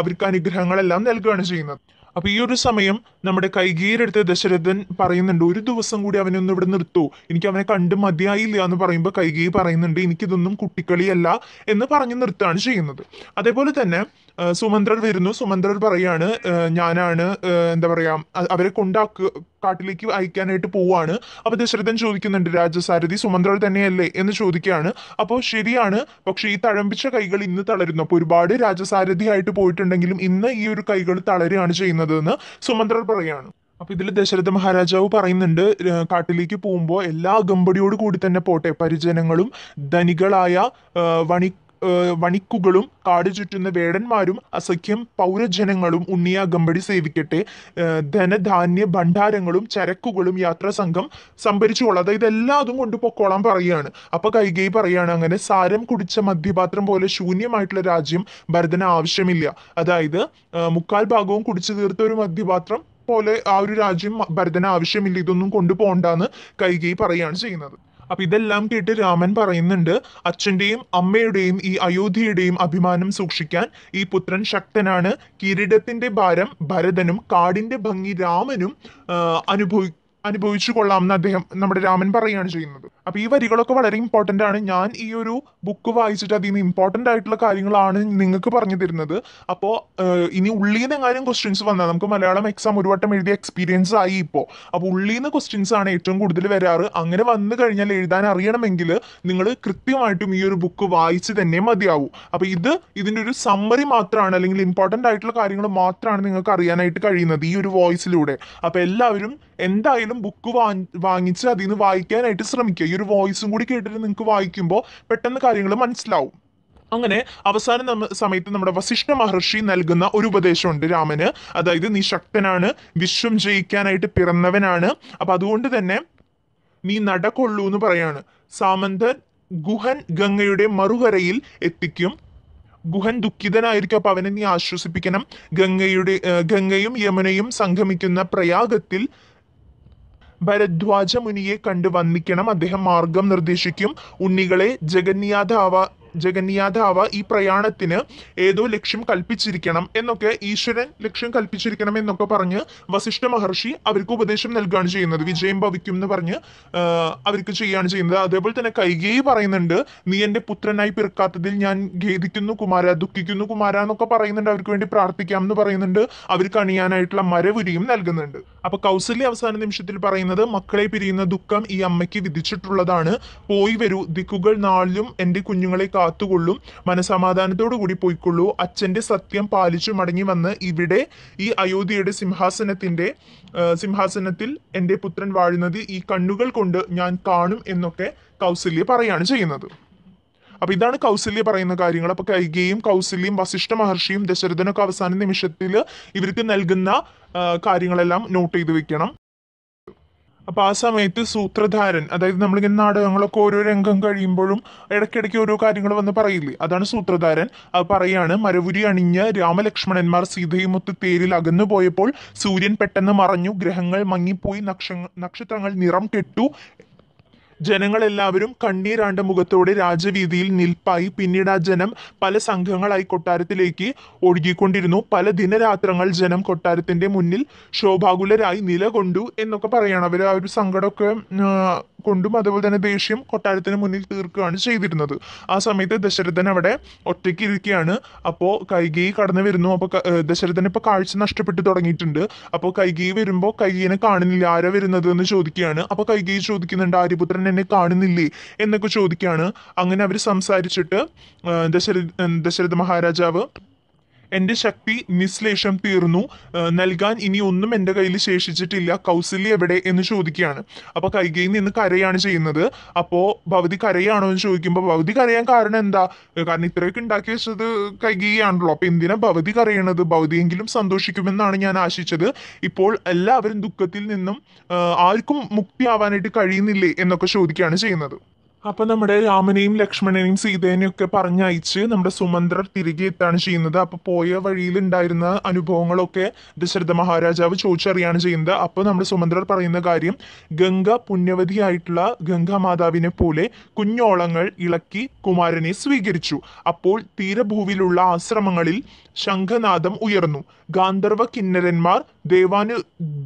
അവർക്ക് അനുഗ്രഹങ്ങളെല്ലാം നൽകുകയാണ് ചെയ്യുന്നത് അപ്പൊ ഈ ഒരു സമയം നമ്മുടെ കൈകീരെടുത്ത് ദശരഥൻ പറയുന്നുണ്ട് ഒരു ദിവസം കൂടി അവനെ ഒന്ന് ഇവിടെ നിർത്തൂ എനിക്ക് അവനെ കണ്ട് മതിയായില്ല എന്ന് പറയുമ്പോൾ കൈകീ പറയുന്നുണ്ട് എനിക്കിതൊന്നും കുട്ടിക്കളിയല്ല എന്ന് പറഞ്ഞ് നിർത്തുകയാണ് ചെയ്യുന്നത് അതേപോലെ തന്നെ സുമന്ത്രർ വരുന്നു സുമന്ത്രർ പറയാണ് ഞാനാണ് എന്താ പറയാ അവരെ കൊണ്ടാക്കുക കാട്ടിലേക്ക് അയക്കാനായിട്ട് പോവാണ് അപ്പോൾ ദശരഥൻ ചോദിക്കുന്നുണ്ട് രാജസാരഥി സുമന്ത്രർ തന്നെയല്ലേ എന്ന് ചോദിക്കുകയാണ് അപ്പോൾ ശരിയാണ് പക്ഷെ ഈ തഴമ്പിച്ച കൈകൾ ഇന്ന് തളരുന്നു അപ്പൊ ഒരുപാട് ആയിട്ട് പോയിട്ടുണ്ടെങ്കിലും ഇന്ന് ഈ ഒരു കൈകൾ തളരുകയാണ് ചെയ്യുന്നത് ചെയ്യുന്നത് എന്ന് സുമന്ത്രർ പറയുകയാണ് അപ്പൊ ഇതിൽ ദശരഥ മഹാരാജാവ് പറയുന്നുണ്ട് കാട്ടിലേക്ക് പോകുമ്പോൾ എല്ലാ അകമ്പടിയോട് കൂടി തന്നെ പോട്ടെ പരിജനങ്ങളും ധനികളായ വണി വണിക്കുകളും കാട് ചുറ്റുന്ന വേടന്മാരും അസഖ്യം പൗരജനങ്ങളും ഉണ്ണിയാകമ്പടി സേവിക്കട്ടെ ധനധാന്യ ഭണ്ഡാരങ്ങളും ചരക്കുകളും യാത്രാസംഘം സംഭരിച്ചുകൊള്ളു അതായത് എല്ലാ അതും കൊണ്ട് പൊക്കോളാൻ പറയുകയാണ് അപ്പൊ കൈകൈ പറയാണ് അങ്ങനെ സാരം കുടിച്ച മദ്യപാത്രം പോലെ ശൂന്യമായിട്ടുള്ള രാജ്യം ഭരതന് ആവശ്യമില്ല അതായത് മുക്കാൽ ഭാഗവും കുടിച്ചു തീർത്ത ഒരു മദ്യപാത്രം പോലെ ആ ഒരു രാജ്യം ഭരതന് ആവശ്യമില്ല ഇതൊന്നും കൊണ്ടുപോകണ്ടെന്ന് കൈകൈ പറയുകയാണ് ചെയ്യുന്നത് അപ്പൊ ഇതെല്ലാം കേട്ട് രാമൻ പറയുന്നുണ്ട് അച്ഛന്റെയും അമ്മയുടെയും ഈ അയോധ്യയുടെയും അഭിമാനം സൂക്ഷിക്കാൻ ഈ പുത്രൻ ശക്തനാണ് കിരീടത്തിന്റെ ഭാരം ഭരതനും കാടിന്റെ ഭംഗി രാമനും അനുഭവി അനുഭവിച്ചു കൊള്ളാം എന്ന് അദ്ദേഹം നമ്മുടെ രാമൻ പറയുകയാണ് ചെയ്യുന്നത് അപ്പൊ ഈ വരികളൊക്കെ വളരെ ഇമ്പോർട്ടൻ്റ് ആണ് ഞാൻ ഈ ഒരു ബുക്ക് വായിച്ചിട്ട് അതിൽ നിന്ന് ഇമ്പോർട്ടൻ്റ് ആയിട്ടുള്ള കാര്യങ്ങളാണ് നിങ്ങൾക്ക് പറഞ്ഞു തരുന്നത് അപ്പോൾ ഇനി ഉള്ളിൽ നിന്ന് എങ്ങാനും ക്വസ്റ്റ്യൻസ് വന്നാൽ നമുക്ക് മലയാളം എക്സാം ഒരു വട്ടം എഴുതിയ എക്സ്പീരിയൻസ് ആയി ഇപ്പോൾ അപ്പോൾ ഉള്ളിൽ നിന്ന് ക്വസ്റ്റ്യൻസ് ആണ് ഏറ്റവും കൂടുതൽ വരാറ് അങ്ങനെ വന്നു കഴിഞ്ഞാൽ എഴുതാൻ അറിയണമെങ്കിൽ നിങ്ങൾ കൃത്യമായിട്ടും ഈ ഒരു ബുക്ക് വായിച്ച് തന്നെ മതിയാവും അപ്പോൾ ഇത് ഇതിൻ്റെ ഒരു സമ്മറി മാത്രമാണ് അല്ലെങ്കിൽ ഇമ്പോർട്ടൻ്റ് ആയിട്ടുള്ള കാര്യങ്ങൾ മാത്രമാണ് നിങ്ങൾക്ക് അറിയാനായിട്ട് കഴിയുന്നത് ഈ ഒരു വോയിസിലൂടെ അപ്പോൾ എല്ലാവരും എന്തായാലും ബുക്ക് വാങ്ങിച്ച് അതിൽ നിന്ന് വായിക്കാനായിട്ട് ശ്രമിക്കുക ഈ ഒരു വോയിസും കൂടി കേട്ടിട്ട് നിങ്ങൾക്ക് വായിക്കുമ്പോൾ പെട്ടെന്ന് കാര്യങ്ങൾ മനസ്സിലാവും അങ്ങനെ അവസാന സമയത്ത് നമ്മുടെ വസിഷ്ഠ മഹർഷി നൽകുന്ന ഒരു ഉപദേശമുണ്ട് രാമന് അതായത് നീ ശക്തനാണ് വിശ്വം ജയിക്കാനായിട്ട് പിറന്നവനാണ് അപ്പം അതുകൊണ്ട് തന്നെ നീ നടകൊള്ളൂ എന്ന് പറയാണ് സാമന്തൻ ഗുഹൻ ഗംഗയുടെ മറുകരയിൽ എത്തിക്കും ഗുഹൻ ദുഃഖിതനായിരിക്കും അപ്പം അവനെ നീ ആശ്വസിപ്പിക്കണം ഗംഗയുടെ ഗംഗയും യമുനയും സംഗമിക്കുന്ന പ്രയാഗത്തിൽ ഭരദ്വാജ മുനിയെ കണ്ടു വന്ദിക്കണം അദ്ദേഹം മാർഗം നിർദ്ദേശിക്കും ഉണ്ണികളെ ജഗന്യാഥ ജഗന്യാഥാവ് ഈ പ്രയാണത്തിന് ഏതോ ലക്ഷ്യം കൽപ്പിച്ചിരിക്കണം എന്നൊക്കെ ഈശ്വരൻ ലക്ഷ്യം കൽപ്പിച്ചിരിക്കണം എന്നൊക്കെ പറഞ്ഞ് വസിഷ്ഠ മഹർഷി അവർക്ക് ഉപദേശം നൽകുകയാണ് ചെയ്യുന്നത് വിജയം ഭവിക്കും എന്ന് പറഞ്ഞ് അവർക്ക് ചെയ്യുകയാണ് ചെയ്യുന്നത് അതേപോലെ തന്നെ കൈകേയി പറയുന്നുണ്ട് നീ എൻ്റെ പുത്രനായി പിറക്കാത്തതിൽ ഞാൻ ഖേദിക്കുന്നു കുമാര ദുഃഖിക്കുന്നു കുമാര എന്നൊക്കെ പറയുന്നുണ്ട് അവർക്ക് വേണ്ടി പ്രാർത്ഥിക്കാം എന്ന് പറയുന്നുണ്ട് അവർക്ക് അണിയാനായിട്ടുള്ള മരവുരിയും നൽകുന്നുണ്ട് അപ്പൊ കൗസല്യ അവസാന നിമിഷത്തിൽ പറയുന്നത് മക്കളെ പിരിയുന്ന ദുഃഖം ഈ അമ്മയ്ക്ക് വിധിച്ചിട്ടുള്ളതാണ് പോയി വരൂ ദിക്കുകൾ നാളിലും എൻ്റെ കുഞ്ഞുങ്ങളെ കാത്തുകൊള്ളും മനസമാധാനത്തോടു കൂടി പോയിക്കൊള്ളൂ അച്ഛൻ്റെ സത്യം പാലിച്ചു മടങ്ങി വന്ന് ഇവിടെ ഈ അയോധ്യയുടെ സിംഹാസനത്തിൻ്റെ സിംഹാസനത്തിൽ എൻ്റെ പുത്രൻ വാഴുന്നത് ഈ കണ്ണുകൾ കൊണ്ട് ഞാൻ കാണും എന്നൊക്കെ കൗസല്യ പറയാണ് ചെയ്യുന്നത് അപ്പൊ ഇതാണ് കൗസല്യ പറയുന്ന കാര്യങ്ങൾ അപ്പൊ കൈകയും കൗസല്യം വസിഷ്ഠ മഹർഷിയും ദശരഥനൊക്കെ അവസാന നിമിഷത്തിൽ ഇവർക്ക് നൽകുന്ന കാര്യങ്ങളെല്ലാം നോട്ട് ചെയ്ത് വെക്കണം അപ്പോൾ ആ സമയത്ത് സൂത്രധാരൻ അതായത് നമ്മളിങ്ങനെ നാടകങ്ങളൊക്കെ ഓരോ രംഗം കഴിയുമ്പോഴും ഇടയ്ക്കിടയ്ക്ക് ഓരോ കാര്യങ്ങൾ വന്ന് പറയില്ലേ അതാണ് സൂത്രധാരൻ അത് പറയാണ് മരവുരി അണിഞ്ഞ് രാമലക്ഷ്മണന്മാർ സീതയുമൊത്ത് തേരിൽ അകന്നു പോയപ്പോൾ സൂര്യൻ പെട്ടെന്ന് മറഞ്ഞു ഗ്രഹങ്ങൾ മങ്ങിപ്പോയി നക്ഷ നക്ഷത്രങ്ങൾ നിറം കെട്ടു ജനങ്ങളെല്ലാവരും കണ്ണീരാണ്ട മുഖത്തോടെ രാജവീതിയിൽ നിൽപ്പായി പിന്നീട് ആ ജനം പല സംഘങ്ങളായി കൊട്ടാരത്തിലേക്ക് ഒഴുകിക്കൊണ്ടിരുന്നു പല ദിനരാത്രങ്ങൾ ജനം കൊട്ടാരത്തിന്റെ മുന്നിൽ ശോഭാകുലരായി നിലകൊണ്ടു എന്നൊക്കെ പറയണം അവർ ആ ഒരു സങ്കടമൊക്കെ കൊണ്ടും അതുപോലെ തന്നെ ദേഷ്യം കൊട്ടാരത്തിന് മുന്നിൽ തീർക്കുകയാണ് ചെയ്തിരുന്നത് ആ സമയത്ത് ദശരഥൻ അവിടെ ഒറ്റയ്ക്ക് ഇരിക്കുകയാണ് അപ്പോൾ കൈകേയി കടന്നു വരുന്നു അപ്പോൾ ദശരഥൻ ഇപ്പോൾ കാഴ്ച നഷ്ടപ്പെട്ടു തുടങ്ങിയിട്ടുണ്ട് അപ്പോൾ കൈകേയി വരുമ്പോൾ കൈകേയിനെ കാണുന്നില്ല ആരാ വരുന്നത് എന്ന് ചോദിക്കുകയാണ് അപ്പോൾ കൈകേയി ചോദിക്കുന്നുണ്ട് ആര്യപുത്രൻ എന്നെ കാണുന്നില്ലേ എന്നൊക്കെ ചോദിക്കുകയാണ് അങ്ങനെ അവർ സംസാരിച്ചിട്ട് ദശരഥ ദശരഥ മഹാരാജാവ് എൻ്റെ ശക്തി നിശ്ലേഷം തീർന്നു നൽകാൻ ഇനി ഒന്നും എൻ്റെ കയ്യിൽ ശേഷിച്ചിട്ടില്ല കൗസല്യ എവിടെ എന്ന് ചോദിക്കുകയാണ് അപ്പോൾ കൈകയിൽ നിന്ന് കരയാണ് ചെയ്യുന്നത് അപ്പോൾ ഭവതി കരയാണോ എന്ന് ചോദിക്കുമ്പോൾ ഭവതി കരയാൻ കാരണം എന്താ കാരണം ഇത്രയൊക്കെ ഉണ്ടാക്കി വെച്ചത് കൈകയാണല്ലോ അപ്പോൾ എന്തിനാ ഭവതി കരയണത് ഭവതിയെങ്കിലും സന്തോഷിക്കുമെന്നാണ് ഞാൻ ആശിച്ചത് ഇപ്പോൾ എല്ലാവരും ദുഃഖത്തിൽ നിന്നും ആർക്കും ആവാനായിട്ട് കഴിയുന്നില്ലേ എന്നൊക്കെ ചോദിക്കുകയാണ് ചെയ്യുന്നത് അപ്പൊ നമ്മുടെ രാമനെയും ലക്ഷ്മണനെയും സീതേനെയും ഒക്കെ പറഞ്ഞയച്ച് നമ്മുടെ സുമന്ത്രർ തിരികെ എത്താണ് ചെയ്യുന്നത് അപ്പൊ പോയ വഴിയിൽ ഉണ്ടായിരുന്ന അനുഭവങ്ങളൊക്കെ ദശരഥ മഹാരാജാവ് ചോദിച്ചറിയാണ് ചെയ്യുന്നത് അപ്പോൾ നമ്മുടെ സുമന്ത്രർ പറയുന്ന കാര്യം ഗംഗ പുണ്യവതിയായിട്ടുള്ള ഗംഗാ മാതാവിനെ പോലെ കുഞ്ഞോളങ്ങൾ ഇളക്കി കുമാരനെ സ്വീകരിച്ചു അപ്പോൾ തീരഭൂവിലുള്ള ആശ്രമങ്ങളിൽ ശംഖനാദം ഉയർന്നു ഗാന്ധർവ കിന്നരന്മാർ ദേവാനു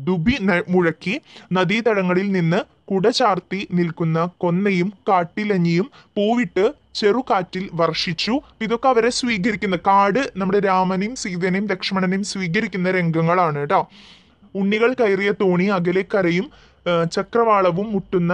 ദുബി മുഴക്കി നദീതടങ്ങളിൽ നിന്ന് കുട ചാർത്തി നിൽക്കുന്ന കൊന്നയും കാട്ടിലഞ്ഞിയും പൂവിട്ട് ചെറുകാറ്റിൽ വർഷിച്ചു ഇതൊക്കെ അവരെ സ്വീകരിക്കുന്ന കാട് നമ്മുടെ രാമനെയും സീതനെയും ലക്ഷ്മണനെയും സ്വീകരിക്കുന്ന രംഗങ്ങളാണ് കേട്ടോ ഉണ്ണികൾ കയറിയ തോണി അകലേക്കരയും ചക്രവാളവും മുട്ടുന്ന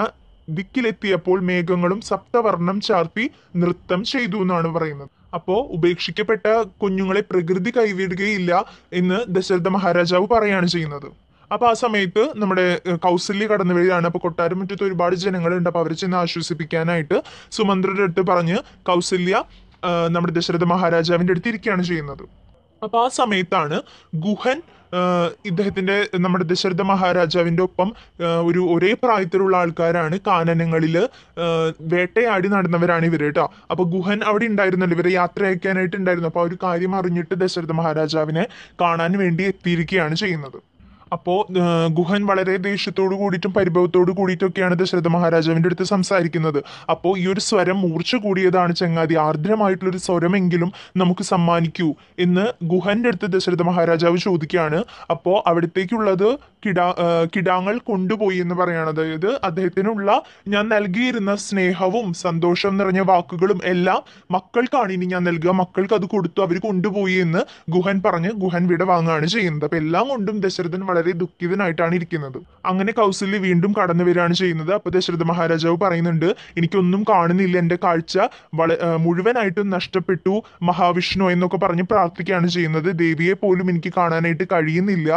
ദിക്കിലെത്തിയപ്പോൾ മേഘങ്ങളും സപ്തവർണം ചാർത്തി നൃത്തം ചെയ്തു എന്നാണ് പറയുന്നത് അപ്പോൾ ഉപേക്ഷിക്കപ്പെട്ട കുഞ്ഞുങ്ങളെ പ്രകൃതി കൈവിടുകയില്ല എന്ന് ദശരഥ മഹാരാജാവ് പറയാണ് ചെയ്യുന്നത് അപ്പോൾ ആ സമയത്ത് നമ്മുടെ കൗസല്യ കടന്നു വരികയാണ് അപ്പോൾ മുറ്റത്ത് ഒരുപാട് ജനങ്ങളുണ്ട് അപ്പോൾ അവരെ ചെന്ന് ആശ്വസിപ്പിക്കാനായിട്ട് സുമന്ത്രയുടെ അടുത്ത് പറഞ്ഞ് കൗസല്യ നമ്മുടെ ദശരഥ മഹാരാജാവിൻ്റെ അടുത്ത് ഇരിക്കുകയാണ് ചെയ്യുന്നത് അപ്പോൾ ആ സമയത്താണ് ഗുഹൻ ഇദ്ദേഹത്തിൻ്റെ നമ്മുടെ ദശരഥ മഹാരാജാവിൻ്റെ ഒപ്പം ഒരു ഒരേ പ്രായത്തിലുള്ള ആൾക്കാരാണ് കാനനങ്ങളിൽ വേട്ടയാടി നടന്നവരാണ് ഇവർ കേട്ടോ അപ്പോൾ ഗുഹൻ അവിടെ ഉണ്ടായിരുന്നല്ലോ ഇവരെ അയക്കാനായിട്ട് ഉണ്ടായിരുന്നു അപ്പൊ ആ ഒരു കാര്യം അറിഞ്ഞിട്ട് ദശരഥ മഹാരാജാവിനെ കാണാൻ വേണ്ടി എത്തിയിരിക്കുകയാണ് ചെയ്യുന്നത് അപ്പോൾ ഗുഹൻ വളരെ ദേഷ്യത്തോടു കൂടിയിട്ടും പരിഭവത്തോടു കൂടിയിട്ടൊക്കെയാണ് ദശരഥ മഹാരാജാവിൻ്റെ അടുത്ത് സംസാരിക്കുന്നത് അപ്പോൾ ഈ ഒരു സ്വരം മൂർച്ച കൂടിയതാണ് ചങ്ങാതി ആർദ്രമായിട്ടുള്ളൊരു സ്വരമെങ്കിലും നമുക്ക് സമ്മാനിക്കൂ എന്ന് ഗുഹൻ്റെ അടുത്ത് ദശരഥ മഹാരാജാവ് ചോദിക്കുകയാണ് അപ്പോൾ അവിടത്തേക്കുള്ളത് കിടാ കിടാങ്ങൾ കൊണ്ടുപോയി എന്ന് പറയുന്നത് അതായത് അദ്ദേഹത്തിനുള്ള ഞാൻ നൽകിയിരുന്ന സ്നേഹവും സന്തോഷം നിറഞ്ഞ വാക്കുകളും എല്ലാം മക്കൾക്കാണ് ഇനി ഞാൻ നൽകുക മക്കൾക്ക് അത് കൊടുത്തു അവർ കൊണ്ടുപോയി എന്ന് ഗുഹൻ പറഞ്ഞ് ഗുഹൻ വിട വാങ്ങുകയാണ് ചെയ്യുന്നത് അപ്പോൾ എല്ലാം കൊണ്ടും ദശരഥൻ വളരെ വളരെ ദുഃഖിതനായിട്ടാണ് ഇരിക്കുന്നത് അങ്ങനെ കൗസല്യ വീണ്ടും കടന്നു വരികയാണ് ചെയ്യുന്നത് അപ്പോൾ ദശരഥ മഹാരാജാവ് പറയുന്നുണ്ട് എനിക്കൊന്നും കാണുന്നില്ല എൻ്റെ കാഴ്ച വള മുഴുവനായിട്ടും നഷ്ടപ്പെട്ടു മഹാവിഷ്ണു എന്നൊക്കെ പറഞ്ഞ് പ്രാർത്ഥിക്കുകയാണ് ചെയ്യുന്നത് ദേവിയെ പോലും എനിക്ക് കാണാനായിട്ട് കഴിയുന്നില്ല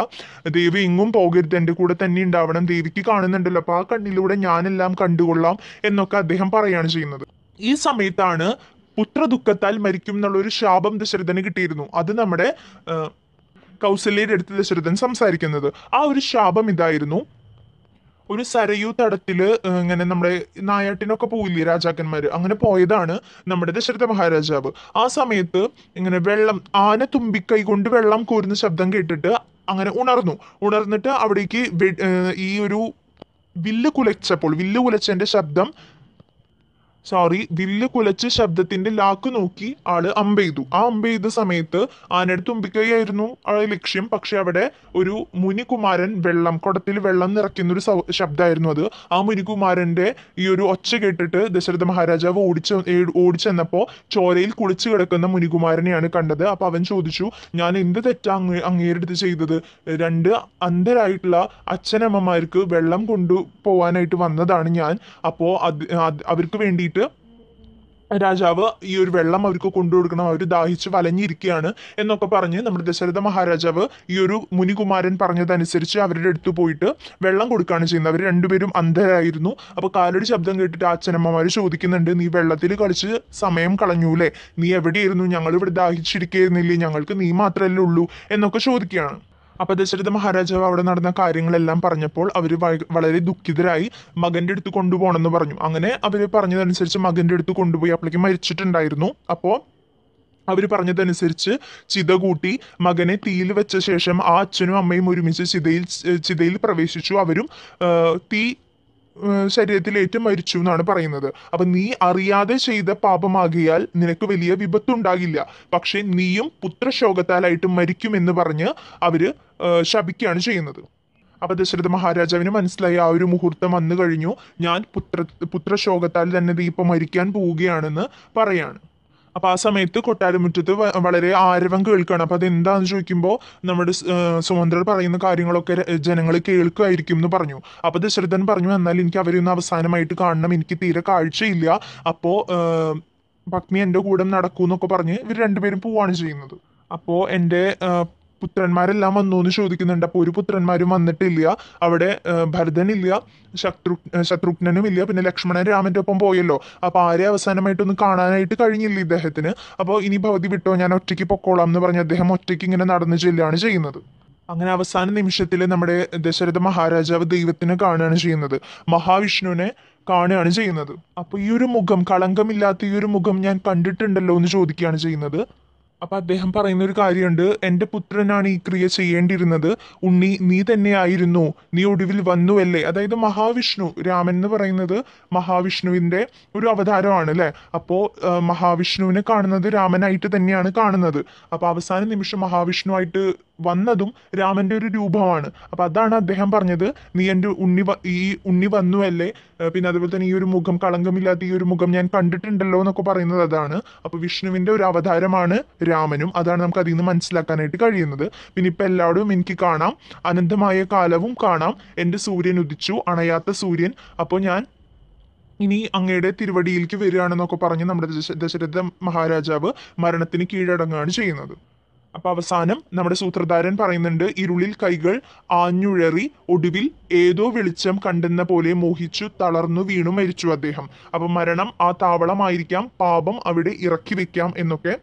ദേവി എങ്ങും പോകരുത് എൻ്റെ കൂടെ തന്നെ ഉണ്ടാവണം ദേവിക്ക് കാണുന്നുണ്ടല്ലോ അപ്പോൾ ആ കണ്ണിലൂടെ ഞാനെല്ലാം കണ്ടുകൊള്ളാം എന്നൊക്കെ അദ്ദേഹം പറയുകയാണ് ചെയ്യുന്നത് ഈ സമയത്താണ് പുത്രദുഃഖത്താൽ മരിക്കും എന്നുള്ള ഒരു ശാപം ദശരഥന് കിട്ടിയിരുന്നു അത് നമ്മുടെ കൗസല്യയുടെ അടുത്ത് ദശരഥൻ സംസാരിക്കുന്നത് ആ ഒരു ശാപം ഇതായിരുന്നു ഒരു സരയൂ തടത്തില് ഇങ്ങനെ നമ്മുടെ നായാട്ടിനൊക്കെ പോയില്ലേ രാജാക്കന്മാർ അങ്ങനെ പോയതാണ് നമ്മുടെ ദശരഥ മഹാരാജാവ് ആ സമയത്ത് ഇങ്ങനെ വെള്ളം ആന തുമ്പിക്കൈ കൊണ്ട് വെള്ളം കോരുന്ന ശബ്ദം കേട്ടിട്ട് അങ്ങനെ ഉണർന്നു ഉണർന്നിട്ട് അവിടേക്ക് ഈ ഒരു വില്ല് കുലച്ചപ്പോൾ വില്ല് കുലച്ചതിൻ്റെ ശബ്ദം സോറി വില്ല് കുലച്ച് ശബ്ദത്തിന്റെ ലാക്ക് നോക്കി ആള് അമ്പെയ്തു ആ അമ്പെയ്ത സമയത്ത് ആനടുത്ത് തുമ്പിക്കൈയായിരുന്നു ആ ലക്ഷ്യം പക്ഷെ അവിടെ ഒരു മുനികുമാരൻ വെള്ളം കുടത്തിൽ വെള്ളം നിറയ്ക്കുന്ന ഒരു ശബ്ദമായിരുന്നു അത് ആ മുനികുമാരന്റെ ഈ ഒരു ഒച്ച കേട്ടിട്ട് ദശരഥ മഹാരാജാവ് ഓടിച്ച ഓടിച്ചെന്നപ്പോൾ ചോരയിൽ കുളിച്ചു കിടക്കുന്ന മുനികുമാരനെയാണ് കണ്ടത് അപ്പൊ അവൻ ചോദിച്ചു ഞാൻ എന്ത് തെറ്റാ അങ്ങേ അങ്ങേരെടുത്ത് ചെയ്തത് രണ്ട് അന്ധരായിട്ടുള്ള അച്ഛനമ്മമാർക്ക് വെള്ളം പോവാനായിട്ട് വന്നതാണ് ഞാൻ അപ്പോൾ അത് അവർക്ക് വേണ്ടിയിട്ട് വേണ്ടിയിട്ട് രാജാവ് ഈ ഒരു വെള്ളം അവർക്ക് കൊണ്ടുകൊടുക്കണം അവർ ദാഹിച്ച് വലഞ്ഞിരിക്കുകയാണ് എന്നൊക്കെ പറഞ്ഞ് നമ്മുടെ ദശരഥ മഹാരാജാവ് ഈ ഒരു മുനികുമാരൻ പറഞ്ഞതനുസരിച്ച് അവരുടെ അടുത്ത് പോയിട്ട് വെള്ളം കൊടുക്കുകയാണ് ചെയ്യുന്നത് അവർ രണ്ടുപേരും അന്ധരായിരുന്നു അപ്പോൾ കാലൊരു ശബ്ദം കേട്ടിട്ട് അച്ഛനമ്മമാർ ചോദിക്കുന്നുണ്ട് നീ വെള്ളത്തിൽ കളിച്ച് സമയം കളഞ്ഞൂലേ നീ എവിടെയായിരുന്നു ഞങ്ങൾ ഇവിടെ ദാഹിച്ചിരിക്കുകയായിരുന്നില്ലേ ഞങ്ങൾക്ക് നീ മാത്രമല്ലേ ഉള്ളൂ എന്നൊക്കെ ചോദിക്കുകയാണ് അപ്പോൾ ദശരഥ മഹാരാജാവ് അവിടെ നടന്ന കാര്യങ്ങളെല്ലാം പറഞ്ഞപ്പോൾ അവർ വളരെ ദുഃഖിതരായി മകൻ്റെ അടുത്ത് കൊണ്ടുപോകണമെന്ന് പറഞ്ഞു അങ്ങനെ അവർ പറഞ്ഞതനുസരിച്ച് മകൻ്റെ അടുത്ത് കൊണ്ടുപോയി അപ്പോഴേക്ക് മരിച്ചിട്ടുണ്ടായിരുന്നു അപ്പോൾ അവർ പറഞ്ഞതനുസരിച്ച് ചിത കൂട്ടി മകനെ തീയിൽ വെച്ച ശേഷം ആ അച്ഛനും അമ്മയും ഒരുമിച്ച് ചിതയിൽ ചിതയിൽ പ്രവേശിച്ചു അവരും തീ ശരീരത്തിൽ ശരീരത്തിലേറ്റ് മരിച്ചു എന്നാണ് പറയുന്നത് അപ്പൊ നീ അറിയാതെ ചെയ്ത പാപമാകിയാൽ നിനക്ക് വലിയ വിപത്തുണ്ടാകില്ല പക്ഷെ നീയും പുത്രശോകത്താലായിട്ട് മരിക്കുമെന്ന് പറഞ്ഞ് അവര് ശപിക്കുകയാണ് ചെയ്യുന്നത് അപ്പൊ ദശരഥ മഹാരാജാവിന് മനസ്സിലായി ആ ഒരു മുഹൂർത്തം വന്നു കഴിഞ്ഞു ഞാൻ പുത്ര പുത്രശോകത്താൽ തന്നെ ഇപ്പൊ മരിക്കാൻ പോവുകയാണെന്ന് പറയാണ് അപ്പോൾ ആ സമയത്ത് കൊട്ടാരമുറ്റത്ത് വളരെ ആരവം കേൾക്കുകയാണ് അപ്പൊ അതെന്താന്ന് ചോദിക്കുമ്പോൾ നമ്മുടെ സുമന്ദ്രർ പറയുന്ന കാര്യങ്ങളൊക്കെ ജനങ്ങൾ കേൾക്കുമായിരിക്കും എന്ന് പറഞ്ഞു അപ്പോൾ ദശരഥൻ പറഞ്ഞു എന്നാൽ എനിക്ക് അവരൊന്ന് അവസാനമായിട്ട് കാണണം എനിക്ക് തീരെ കാഴ്ചയില്ല അപ്പോൾ പത്നി എൻ്റെ കൂടെ നടക്കൂ എന്നൊക്കെ പറഞ്ഞ് ഇവർ രണ്ടുപേരും പോവാണ് ചെയ്യുന്നത് അപ്പോൾ എൻ്റെ പുത്രന്മാരെല്ലാം വന്നോന്ന് ചോദിക്കുന്നുണ്ട് അപ്പോൾ ഒരു പുത്രന്മാരും വന്നിട്ടില്ല അവിടെ ഭരതനില്ല ശത്രു ശത്രുഘ്നനും ഇല്ല പിന്നെ ലക്ഷ്മണൻ രാമൻ്റെ ഒപ്പം പോയല്ലോ അപ്പോൾ ആരെ അവസാനമായിട്ടൊന്നും കാണാനായിട്ട് കഴിഞ്ഞില്ല ഇദ്ദേഹത്തിന് അപ്പോൾ ഇനി ഭവതി വിട്ടോ ഞാൻ ഒറ്റയ്ക്ക് പൊക്കോളാം എന്ന് പറഞ്ഞ് അദ്ദേഹം ഒറ്റയ്ക്ക് ഇങ്ങനെ നടന്നു ചെല്ലുകയാണ് ചെയ്യുന്നത് അങ്ങനെ അവസാന നിമിഷത്തിൽ നമ്മുടെ ദശരഥ മഹാരാജാവ് ദൈവത്തിനെ കാണുകയാണ് ചെയ്യുന്നത് മഹാവിഷ്ണുവിനെ കാണുകയാണ് ചെയ്യുന്നത് അപ്പോൾ ഈ ഒരു മുഖം കളങ്കമില്ലാത്ത ഈ ഒരു മുഖം ഞാൻ കണ്ടിട്ടുണ്ടല്ലോ എന്ന് ചോദിക്കുകയാണ് ചെയ്യുന്നത് അപ്പം അദ്ദേഹം പറയുന്ന ഒരു കാര്യമുണ്ട് എൻ്റെ പുത്രനാണ് ഈ ക്രിയ ചെയ്യേണ്ടിയിരുന്നത് ഉണ്ണി നീ തന്നെയായിരുന്നു നീ ഒടുവിൽ വന്നുവല്ലേ അതായത് മഹാവിഷ്ണു രാമൻ എന്ന് പറയുന്നത് മഹാവിഷ്ണുവിൻ്റെ ഒരു അവതാരമാണ് അല്ലേ അപ്പോൾ മഹാവിഷ്ണുവിനെ കാണുന്നത് രാമനായിട്ട് തന്നെയാണ് കാണുന്നത് അപ്പോൾ അവസാന നിമിഷം മഹാവിഷ്ണുവായിട്ട് വന്നതും രാമൻ്റെ ഒരു രൂപമാണ് അപ്പോൾ അതാണ് അദ്ദേഹം പറഞ്ഞത് നീ എൻ്റെ ഉണ്ണി ഈ ഉണ്ണി വന്നുവല്ലേ പിന്നെ അതുപോലെ തന്നെ ഈ ഒരു മുഖം കളങ്കമില്ലാത്ത ഈ ഒരു മുഖം ഞാൻ കണ്ടിട്ടുണ്ടല്ലോ എന്നൊക്കെ പറയുന്നത് അതാണ് അപ്പോൾ വിഷ്ണുവിൻ്റെ ഒരു അവതാരമാണ് രാമനും അതാണ് നമുക്ക് അതിൽ നിന്ന് മനസ്സിലാക്കാനായിട്ട് കഴിയുന്നത് പിന്നെ ഇപ്പം എല്ലാവരും എനിക്ക് കാണാം അനന്തമായ കാലവും കാണാം എൻ്റെ സൂര്യൻ ഉദിച്ചു അണയാത്ത സൂര്യൻ അപ്പോൾ ഞാൻ ഇനി അങ്ങയുടെ തിരുവടിയിലേക്ക് വരികയാണെന്നൊക്കെ പറഞ്ഞ് നമ്മുടെ ദശരഥ മഹാരാജാവ് മരണത്തിന് കീഴടങ്ങുകയാണ് ചെയ്യുന്നത് അപ്പൊ അവസാനം നമ്മുടെ സൂത്രധാരൻ പറയുന്നുണ്ട് ഇരുളിൽ കൈകൾ ആഞ്ഞുഴറി ഒടുവിൽ ഏതോ വെളിച്ചം കണ്ടെന്ന പോലെ മോഹിച്ചു തളർന്നു വീണു മരിച്ചു അദ്ദേഹം അപ്പൊ മരണം ആ താവളമായിരിക്കാം പാപം അവിടെ ഇറക്കി വെക്കാം എന്നൊക്കെ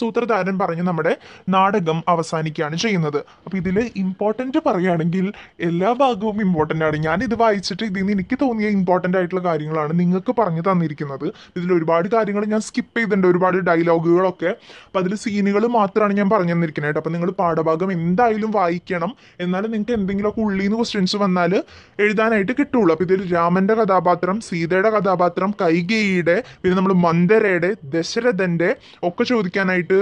സൂത്രധാരൻ പറഞ്ഞ് നമ്മുടെ നാടകം അവസാനിക്കുകയാണ് ചെയ്യുന്നത് അപ്പോൾ ഇതിൽ ഇമ്പോർട്ടൻറ്റ് പറയുകയാണെങ്കിൽ എല്ലാ ഭാഗവും ഇമ്പോർട്ടൻ്റ് ആണ് ഞാൻ ഇത് വായിച്ചിട്ട് ഇതിൽ നിന്ന് എനിക്ക് തോന്നിയ ഇമ്പോർട്ടൻ്റ് ആയിട്ടുള്ള കാര്യങ്ങളാണ് നിങ്ങൾക്ക് പറഞ്ഞു തന്നിരിക്കുന്നത് ഇതിൽ ഒരുപാട് കാര്യങ്ങൾ ഞാൻ സ്കിപ്പ് ചെയ്തിട്ടുണ്ട് ഒരുപാട് ഡയലോഗുകളൊക്കെ അപ്പോൾ അതിൽ സീനുകൾ മാത്രമാണ് ഞാൻ പറഞ്ഞു തന്നിരിക്കുന്നത് അപ്പോൾ നിങ്ങൾ പാഠഭാഗം എന്തായാലും വായിക്കണം എന്നാലും നിങ്ങൾക്ക് എന്തെങ്കിലുമൊക്കെ ഉള്ളിൽ നിന്ന് ക്വസ്റ്റ്യൻസ് വന്നാൽ എഴുതാനായിട്ട് കിട്ടുകയുള്ളൂ അപ്പോൾ ഇതിൽ രാമൻ്റെ കഥാപാത്രം സീതയുടെ കഥാപാത്രം കൈകേയിയുടെ പിന്നെ നമ്മൾ മന്ദരയുടെ ദശരഥൻ്റെ ഒക്കെ ചോദിക്കാനായിട്ട് ആയിട്ട്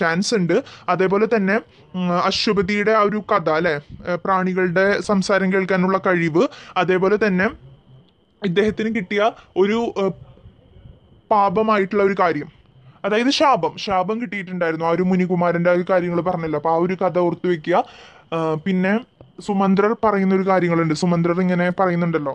ചാൻസ് ഉണ്ട് അതേപോലെ തന്നെ അശ്വപതിയുടെ ആ ഒരു കഥ അല്ലേ പ്രാണികളുടെ സംസാരം കേൾക്കാനുള്ള കഴിവ് അതേപോലെ തന്നെ ഇദ്ദേഹത്തിന് കിട്ടിയ ഒരു പാപമായിട്ടുള്ള ഒരു കാര്യം അതായത് ശാപം ശാപം കിട്ടിയിട്ടുണ്ടായിരുന്നു ആ ഒരു മുനികുമാരൻ്റെ ആ ഒരു കാര്യങ്ങൾ പറഞ്ഞല്ലോ അപ്പോൾ ആ ഒരു കഥ ഓർത്തു വെക്കുക പിന്നെ സുമന്ത്രർ പറയുന്ന ഒരു കാര്യങ്ങളുണ്ട് സുമന്ത്രർ ഇങ്ങനെ പറയുന്നുണ്ടല്ലോ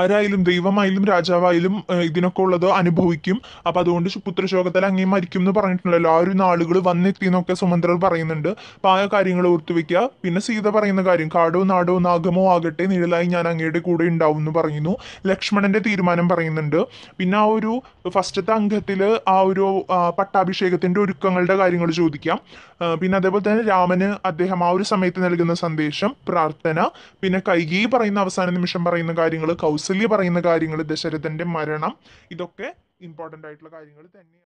ആരായാലും ദൈവമായാലും രാജാവായാലും ഇതിനൊക്കെ ഉള്ളത് അനുഭവിക്കും അപ്പം അതുകൊണ്ട് പുത്രശോകത്തിൽ അങ്ങേ മരിക്കും എന്ന് പറഞ്ഞിട്ടുണ്ടല്ലോ ആ ഒരു നാളുകൾ വന്നെത്തി എന്നൊക്കെ സുമന്ത്രർ പറയുന്നുണ്ട് അപ്പം ആ കാര്യങ്ങൾ ഓർത്തുവെക്കുക പിന്നെ സീത പറയുന്ന കാര്യം കാടോ നാടോ നാഗമോ ആകട്ടെ നിഴലായി ഞാൻ അങ്ങയുടെ കൂടെ ഉണ്ടാവും എന്ന് പറയുന്നു ലക്ഷ്മണന്റെ തീരുമാനം പറയുന്നുണ്ട് പിന്നെ ആ ഒരു ഫസ്റ്റത്തെ അംഗത്തിൽ ആ ഒരു പട്ടാഭിഷേകത്തിന്റെ ഒരുക്കങ്ങളുടെ കാര്യങ്ങൾ ചോദിക്കാം പിന്നെ അതേപോലെ തന്നെ രാമന് അദ്ദേഹം ആ ഒരു സമയത്ത് നൽകുന്ന സന്ദേശം പ്രാർത്ഥന പിന്നെ കൈകി പറയുന്ന അവസാന നിമിഷം പറയുന്ന കാര്യങ്ങൾ കാര്യങ്ങൾ കൗസല്യ പറയുന്ന കാര്യങ്ങൾ ദശരഥന്റെ മരണം ഇതൊക്കെ ഇമ്പോർട്ടൻ്റ് ആയിട്ടുള്ള കാര്യങ്ങൾ തന്നെയാണ്